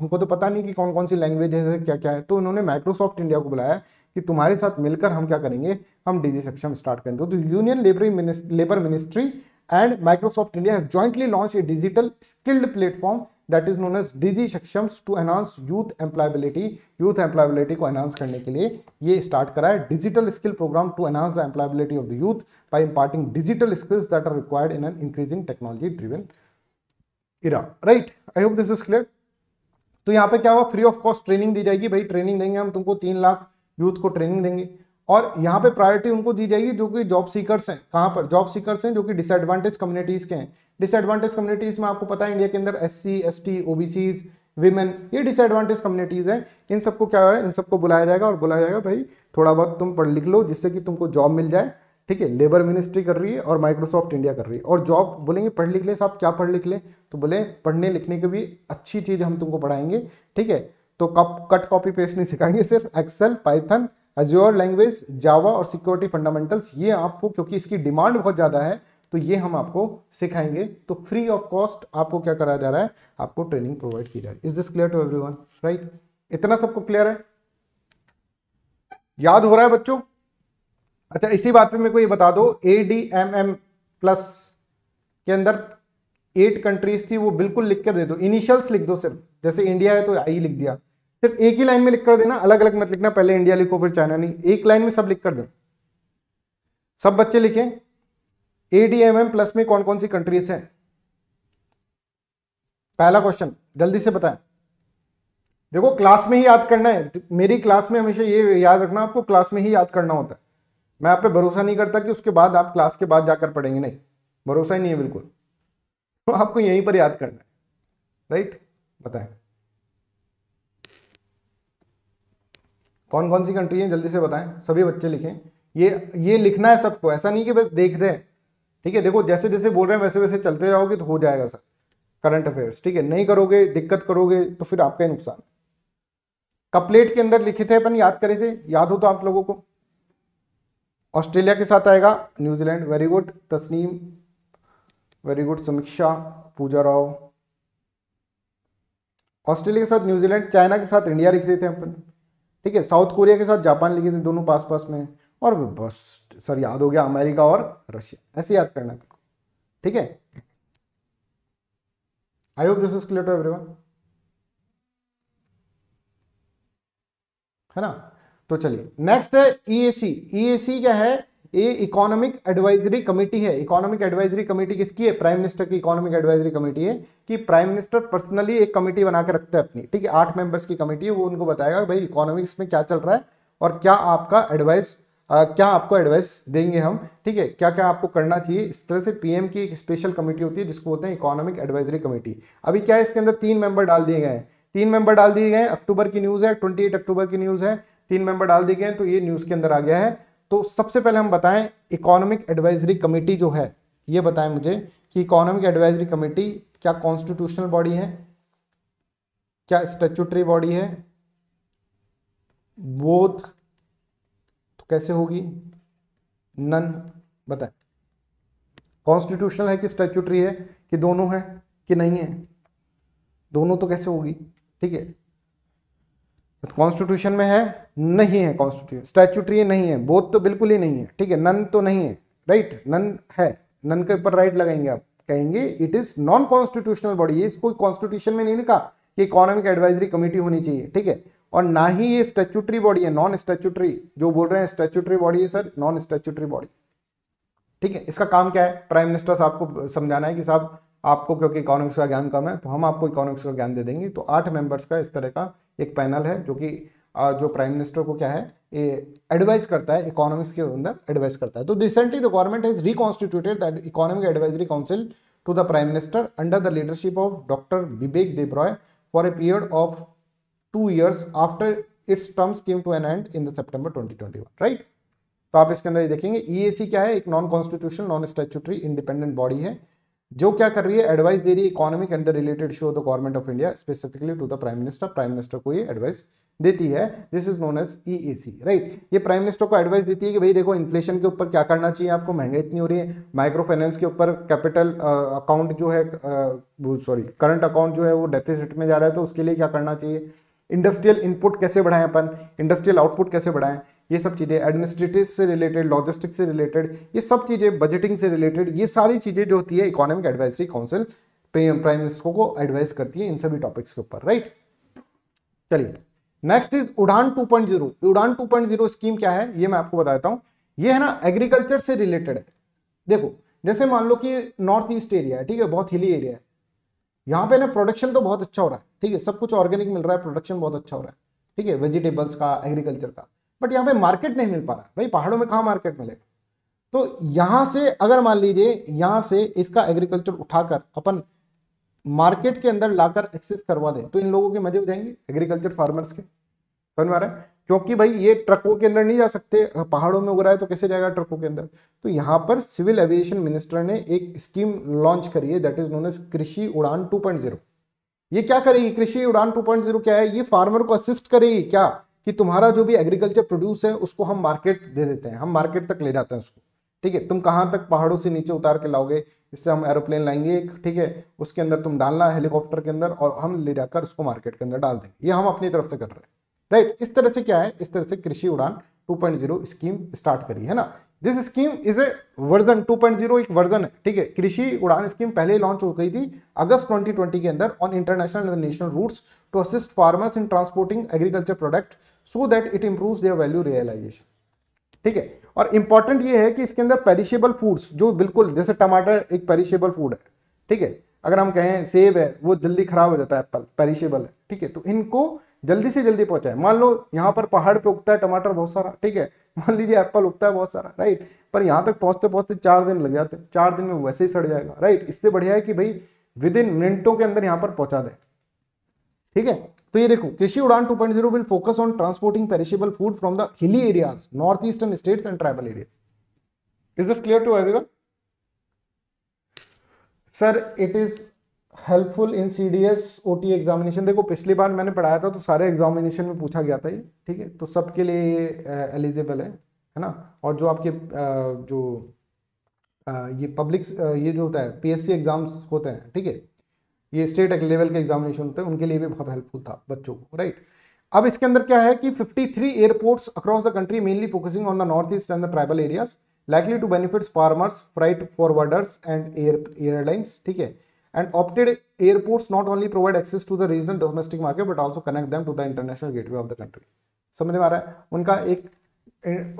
हमको तो पता नहीं कि कौन कौन सी लैंग्वेज है क्या क्या है तो उन्होंने माइक्रोसॉफ्ट इंडिया को बुलाया कि तुम्हारे साथ मिलकर हम क्या करेंगे हम डिजी सक्षम स्टार्ट करें तो union labour labour ministry and Microsoft India have jointly launch a digital skilled platform that is known as digi Saksham to enhance youth employability youth employability को एनहांस करने के लिए ये स्टार्ट करा है digital skill programme to enhance the employability of the youth by imparting digital skills that are required in an increasing technology driven era right I hope this is clear तो यहाँ पे क्या हुआ फ्री ऑफ कॉस्ट ट्रेनिंग दी जाएगी भाई training देंगे हम तुमको तीन लाख यूथ को ट्रेनिंग देंगे और यहाँ पे प्रायोरिटी उनको दी जाएगी जो कि जॉब सीकर्स हैं कहाँ पर जॉब सीकर्स हैं जो कि डिसएडवांटेज कम्युनिटीज़ के हैं डिसएडवांटेज कम्युनिटीज़ में आपको पता है इंडिया के अंदर S C S T O B Cs women ये डिसएडवांटेज कम्युनिटीज़ हैं इन सबको क्या है इन सबको बुलाया जाएगा और बुलाया जाएगा भाई थोड़ा बहुत तुम पढ़ लिख लो जिससे कि तुमको जॉब मिल जाए ठीक है लेबर मिनिस्ट्री कर रही है और माइक्रोसॉफ्ट इंडिया कर रही है और जॉब बोलेंगे पढ़ लिख ले साहब क्या पढ़ लिख लें तो बोले पढ़ने लिखने की भी अच्छी चीज़ हम तुमको पढ़ाएंगे ठीक है तो कप कट कॉपी पेस्ट नहीं सिखाएंगे सिर्फ Excel Python Azure language Java और सिक्योरिटी फंडामेंटल्स ये आपको क्योंकि इसकी डिमांड बहुत ज़्यादा है तो ये हम आपको सिखाएंगे तो फ्री ऑफ कॉस्ट आपको क्या कराया जा रहा है आपको ट्रेनिंग प्रोवाइड की जा रही है is this clear to every right इतना सबको क्लियर है याद हो रहा है बच्चों अच्छा इसी बात पे मेरे को ये बता दो A D M M plus के अंदर एट कंट्रीज थी वो बिल्कुल लिख कर दे दो इनिशियल्स लिख दो सिर्फ जैसे इंडिया है तो आई लिख दिया सिर्फ एक ही लाइन में लिख कर देना अलग अलग मत लिखना पहले इंडिया लिखो फिर चाइना नहीं एक लाइन में सब लिख कर दें सब बच्चे लिखें A D M M plus में कौन कौन सी कंट्रीज हैं पहला क्वेश्चन जल्दी से बताएं देखो क्लास में ही याद करना है मेरी क्लास में हमेशा ये याद रखना आपको क्लास में ही याद करना होता है मैं आप पे भरोसा नहीं करता कि उसके बाद आप क्लास के बाद जाकर पढ़ेंगे नहीं भरोसा ही नहीं है बिल्कुल तो आपको यहीं पर याद करना है राइट बताएं कौन कौन सी कंट्री है जल्दी से बताएं सभी बच्चे लिखें ये ये लिखना है सबको ऐसा नहीं कि बस देख दें ठीक है देखो जैसे जैसे बोल रहे हैं वैसे वैसे चलते जाओगे तो हो जाएगा सर करंट अफेयर्स ठीक है नहीं करोगे दिक्कत करोगे तो फिर आपका ही नुकसान कपलेट के अंदर लिखे थे अपन याद करे थे याद हो तो आप लोगों को ऑस्ट्रेलिया के साथ आएगा New Zealand very good Tasneem very good Samiksha Pooja Rao Australia के साथ न्यूजीलैंड चाइना के साथ इंडिया लिख देते हैं अपन ठीक है साउथ कोरिया के साथ जापान लिखे थे दोनों पास पास में और बस सर याद हो गया अमेरिका और रशिया ऐसे याद करना है ठीक है I hope this is clear to everyone है ना तो चलिए नेक्स्ट है ईएसी e ईएसी e क्या है ये इकोनॉमिक एडवाइजरी कमेटी है इकोनॉमिक एडवाइजरी कमेटी किसकी है प्राइम मिनिस्टर की इकोनॉमिक एडवाइजरी कमेटी है कि प्राइम मिनिस्टर पर्सनली एक कमेटी बना के रखते हैं अपनी ठीक है आठ मेंबर्स की कमेटी है वो उनको बताएगा भाई इकोनॉमिक्स में क्या चल रहा है और क्या आपका एडवाइस क्या आपको एडवाइस देंगे हम ठीक है क्या क्या आपको करना चाहिए इस तरह से पीएम की एक स्पेशल कमेटी होती है जिसको बोलते हैं इकोनॉमिक एडवाइजरी कमेटी अभी क्या है इसके अंदर तीन मेंबर डाल दिए गए हैं तीन मेंबर डाल दिए गए अक्टूबर की न्यूज़ है ट्वेंटी अक्टूबर की न्यूज़ है तीन मेंबर डाल दिए गए हैं तो ये न्यूज़ के अंदर आ गया है तो सबसे पहले हम बताएं इकोनॉमिक एडवाइजरी कमेटी जो है ये बताएं मुझे कि इकोनॉमिक एडवाइजरी कमेटी क्या कॉन्स्टिट्यूशनल बॉडी है क्या स्टेचुटरी बॉडी है बोथ तो कैसे होगी नन बताएं कॉन्स्टिट्यूशनल है कि स्टेचुटरी है कि दोनों है कि नहीं है दोनों तो कैसे होगी ठीक है कॉन्स्टिट्यूशन तो में है नहीं है कॉन्स्टिट्यूशन स्टैचूटरी नहीं है बोध तो बिल्कुल ही नहीं है ठीक है नन तो नहीं है राइट नन है नन के ऊपर राइट लगाएंगे आप कहेंगे it is non constitutional body ये इसको कॉन्स्टिट्यूशन में नहीं लिखा कि इकोनॉमिक एडवाइजरी कमेटी होनी चाहिए ठीक है और ना ही ये स्टेचुटरी बॉडी है नॉन स्टेचुटरी जो बोल रहे हैं स्टेचुटरी बॉडी है सर नॉन स्टेचुटरी बॉडी ठीक है इसका काम क्या है प्राइम मिनिस्टर साहब को समझाना है कि साहब आपको क्योंकि इकोनॉमिक्स का ज्ञान कम है तो हम आपको इकोनॉमिक्स का ज्ञान दे देंगे तो आठ मेंबर्स का इस तरह का एक पैनल है जो कि जो प्राइम मिनिस्टर को क्या है एडवाइज एडवाइस करता है इकोनॉमिक्स के अंदर एडवाइस करता है तो recently the government has reconstituted that economic advisory council to the prime minister under the leadership of doctor Vivek Debroy for a period of two years after its terms came to an end in the September twenty right तो आप इसके अंदर ये देखेंगे ई e क्या है एक non constitution non statutory independent body है जो क्या कर रही है एडवाइस दे रही है economic and the related show the government of India specifically to the prime minister prime minister को ये एडवाइस देती है this is known as E right ये प्राइम मिनिस्टर को एडवाइस देती है कि भाई देखो इन्फ्लेशन के ऊपर क्या करना चाहिए आपको महंगाई इतनी हो रही है माइक्रो फाइनेंस के ऊपर कैपिटल अकाउंट जो है सॉरी करंट अकाउंट जो है वो डेफिसिट में जा रहा है तो उसके लिए क्या करना चाहिए इंडस्ट्रियल इनपुट कैसे बढ़ाएं अपन इंडस्ट्रियल आउटपुट कैसे बढ़ाएं ये सब चीज़ें एडमिनिस्ट्रेटिव से रिलेटेड लॉजिस्टिक से रिलेटेड ये सब चीज़ें बजटिंग से रिलेटेड ये सारी चीज़ें जो होती है economic advisory council prime minister को एडवाइस करती है इन सभी टॉपिक्स के ऊपर राइट चलिए नेक्स्ट इज उड़ान 2.0 उड़ान 2.0 स्कीम क्या है ये मैं आपको बताता हूँ ये है ना एग्रीकल्चर से रिलेटेड है देखो जैसे मान लो कि नॉर्थ ईस्ट एरिया है ठीक है बहुत हिली एरिया है यहाँ पे ना प्रोडक्शन तो बहुत अच्छा हो रहा है ठीक है सब कुछ ऑर्गेनिक मिल रहा है प्रोडक्शन बहुत अच्छा हो रहा है ठीक है वेजिटेबल्स का एग्रीकल्चर का बट यहाँ पे मार्केट नहीं मिल पा रहा भाई पहाड़ों में कहाँ मार्केट मिलेगा तो यहाँ से अगर मान लीजिए यहाँ से इसका एग्रीकल्चर उठाकर अपन मार्केट के अंदर लाकर एक्सेस करवा दें तो इन लोगों के मजे हो जाएंगे एग्रीकल्चर फार्मर्स के समझ में आ रहा है क्योंकि भाई ये ट्रकों के अंदर नहीं जा सकते पहाड़ों में उग रहा है तो कैसे जाएगा ट्रकों के अंदर तो यहाँ पर सिविल एविएशन मिनिस्टर ने एक स्कीम लॉन्च करी है दैट इज नोन एज कृषि उड़ान 2.0 ये क्या करेगी कृषि उड़ान 2.0 क्या है ये फार्मर को असिस्ट करेगी क्या कि तुम्हारा जो भी एग्रीकल्चर प्रोड्यूस है उसको हम मार्केट दे देते हैं हम मार्केट तक ले जाते हैं उसको ठीक है तुम कहाँ तक पहाड़ों से नीचे उतार के लाओगे इससे हम एरोप्लेन लाएंगे एक ठीक है उसके अंदर तुम डालना हेलीकॉप्टर के अंदर और हम ले जाकर उसको मार्केट के अंदर डाल देंगे ये हम अपनी तरफ से कर रहे हैं राइट इस तरह से क्या है इस तरह से कृषि उड़ान 2.0 स्कीम स्टार्ट करी है ना this scheme is a version 2.0 एक वर्जन है ठीक है कृषि उड़ान स्कीम पहले लॉन्च हो गई थी अगस्त 2020 के अंदर on international national routes to assist farmers in transporting agriculture product so that it improves their value realisation ठीक है और इंपॉर्टेंट ये है कि इसके अंदर पेरिशेबल फूड्स जो बिल्कुल जैसे टमाटर एक पेरिशेबल फूड है ठीक है अगर हम कहें सेब है वो जल्दी खराब हो जाता है एप्पल पेरिशेबल है ठीक है तो इनको जल्दी से जल्दी पहुंचाए मान लो यहाँ पर पहाड़ पे उगता है टमाटर बहुत सारा ठीक है मान लीजिए एप्पल उगता है बहुत सारा राइट पर यहाँ तक पहुँचते पहुँचते चार दिन लग जाते हैं चार दिन में वैसे ही सड़ जाएगा राइट इससे बढ़िया है कि भाई विद इन मिनटों के अंदर यहाँ पर पहुँचा दें ठीक है तो ये देखो Krishi Udan 2.0 will focus on transporting perishable food from the hilly areas north eastern states and tribal areas is this clear to everyone sir it is helpful in C D S O T examination देखो पिछली बार मैंने पढ़ाया था तो सारे examination में पूछा गया था ये ठीक है तो सबके लिए एलिजिबल है है ना और जो आपके जो ये पब्लिक ये जो होता है पीएससी एग्जाम्स होते हैं ठीक है ये स्टेट लेवल के एग्जामिनेशन होते हैं उनके लिए भी बहुत हेल्पफुल था बच्चों को राइट अब इसके अंदर क्या है कि 53 airports across the country mainly focusing on the north east and the tribal areas likely to benefits farmers freight forwarders and air airlines ठीक है and opted airports not only provide access to the regional domestic market but also connect them to the international gateway of the country समझ में आ रहा है उनका एक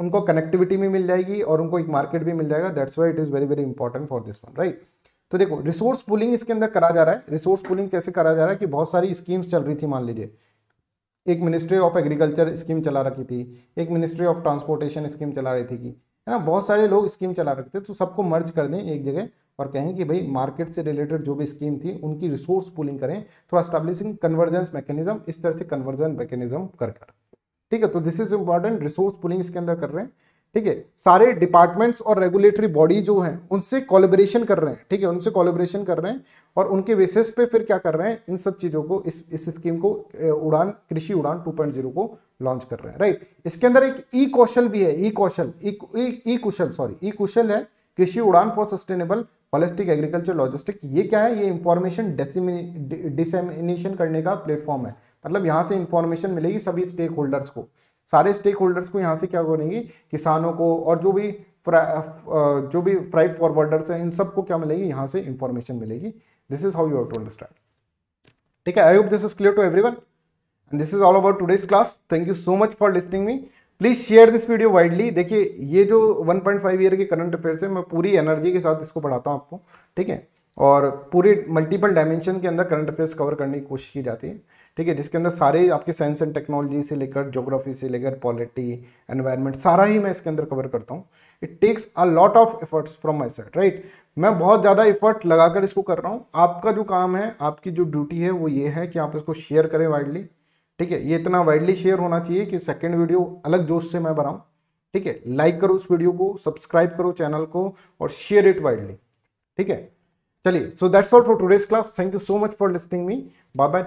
उनको connectivity भी मिल जाएगी और उनको एक मार्केट भी मिल जाएगा that's why it is very very important for this one right तो देखो रिसोर्स पुलिंग इसके अंदर करा जा रहा है रिसोर्स पुलिंग कैसे करा जा रहा है कि बहुत सारी स्कीम्स चल रही थी मान लीजिए एक मिनिस्ट्री ऑफ एग्रीकल्चर स्कीम चला रखी थी एक मिनिस्ट्री ऑफ ट्रांसपोर्टेशन स्कीम चला रही थी कि है ना बहुत सारे लोग स्कीम चला रखे थे तो सबको मर्ज कर दें एक जगह और कहें कि भाई मार्केट से रिलेटेड जो भी स्कीम थी उनकी रिसोर्स पुलिंग करें थोड़ा स्टैब्लिशिंग कन्वर्जेंस मैकेनिज्म इस तरह से कन्वर्जन मैकेनिज्म कर कर ठीक है तो this is important resource pooling इसके अंदर कर रहे हैं ठीक है सारे डिपार्टमेंट्स और रेगुलेटरी बॉडी जो हैं उनसे कोलेबरेशन कर रहे हैं ठीक है उनसे कोलेबरेशन कर रहे हैं और उनके बेसिस पे फिर क्या कर रहे हैं इन सब चीज़ों को इस इस स्कीम को उड़ान कृषि उड़ान 2.0 को लॉन्च कर रहे हैं राइट इसके अंदर एक ई कौशल भी है E Kaushal E e-, e, Kushal sorry E Kushal है Krishi Udan for sustainable holistic agriculture logistic ये क्या है ये इंफॉर्मेशन डिसेमिनेशन करने का प्लेटफॉर्म है मतलब यहाँ से इंफॉर्मेशन मिलेगी सभी स्टेक होल्डर्स को सारे स्टेक होल्डर्स को यहाँ से क्या करेंगी किसानों को और जो भी जो भी प्राइवेट फॉरवर्डर्स हैं इन सबको क्या मिलेगी यहाँ से इंफॉर्मेशन मिलेगी this is how you have to understand ठीक है I hope this is clear to one and this is all about today's class thank you so much for listening me please share this video widely देखिए ये जो 1.5 year के current affairs है मैं पूरी energy के साथ इसको पढ़ाता हूँ आपको ठीक है और पूरे मल्टीपल डायमेंशन के अंदर करंट अफेयर्स कवर करने की कोशिश की जाती है ठीक है जिसके अंदर सारे आपके साइंस एंड टेक्नोलॉजी से लेकर जोग्राफी से लेकर पॉलिटी एनवायरनमेंट सारा ही मैं इसके अंदर कवर करता हूँ it takes a lot of efforts from my side right मैं बहुत ज़्यादा एफर्ट लगाकर इसको कर रहा हूँ आपका जो काम है आपकी जो ड्यूटी है वो ये है कि आप इसको शेयर करें वाइडली ठीक है ये इतना वाइडली शेयर होना चाहिए कि सेकेंड वीडियो अलग जोश से मैं बनाऊँ ठीक है लाइक करो उस वीडियो को सब्सक्राइब करो चैनल को और शेयर इट वाइडली ठीक है चलिए so that's all for today's class thank you so much for listening me bye bye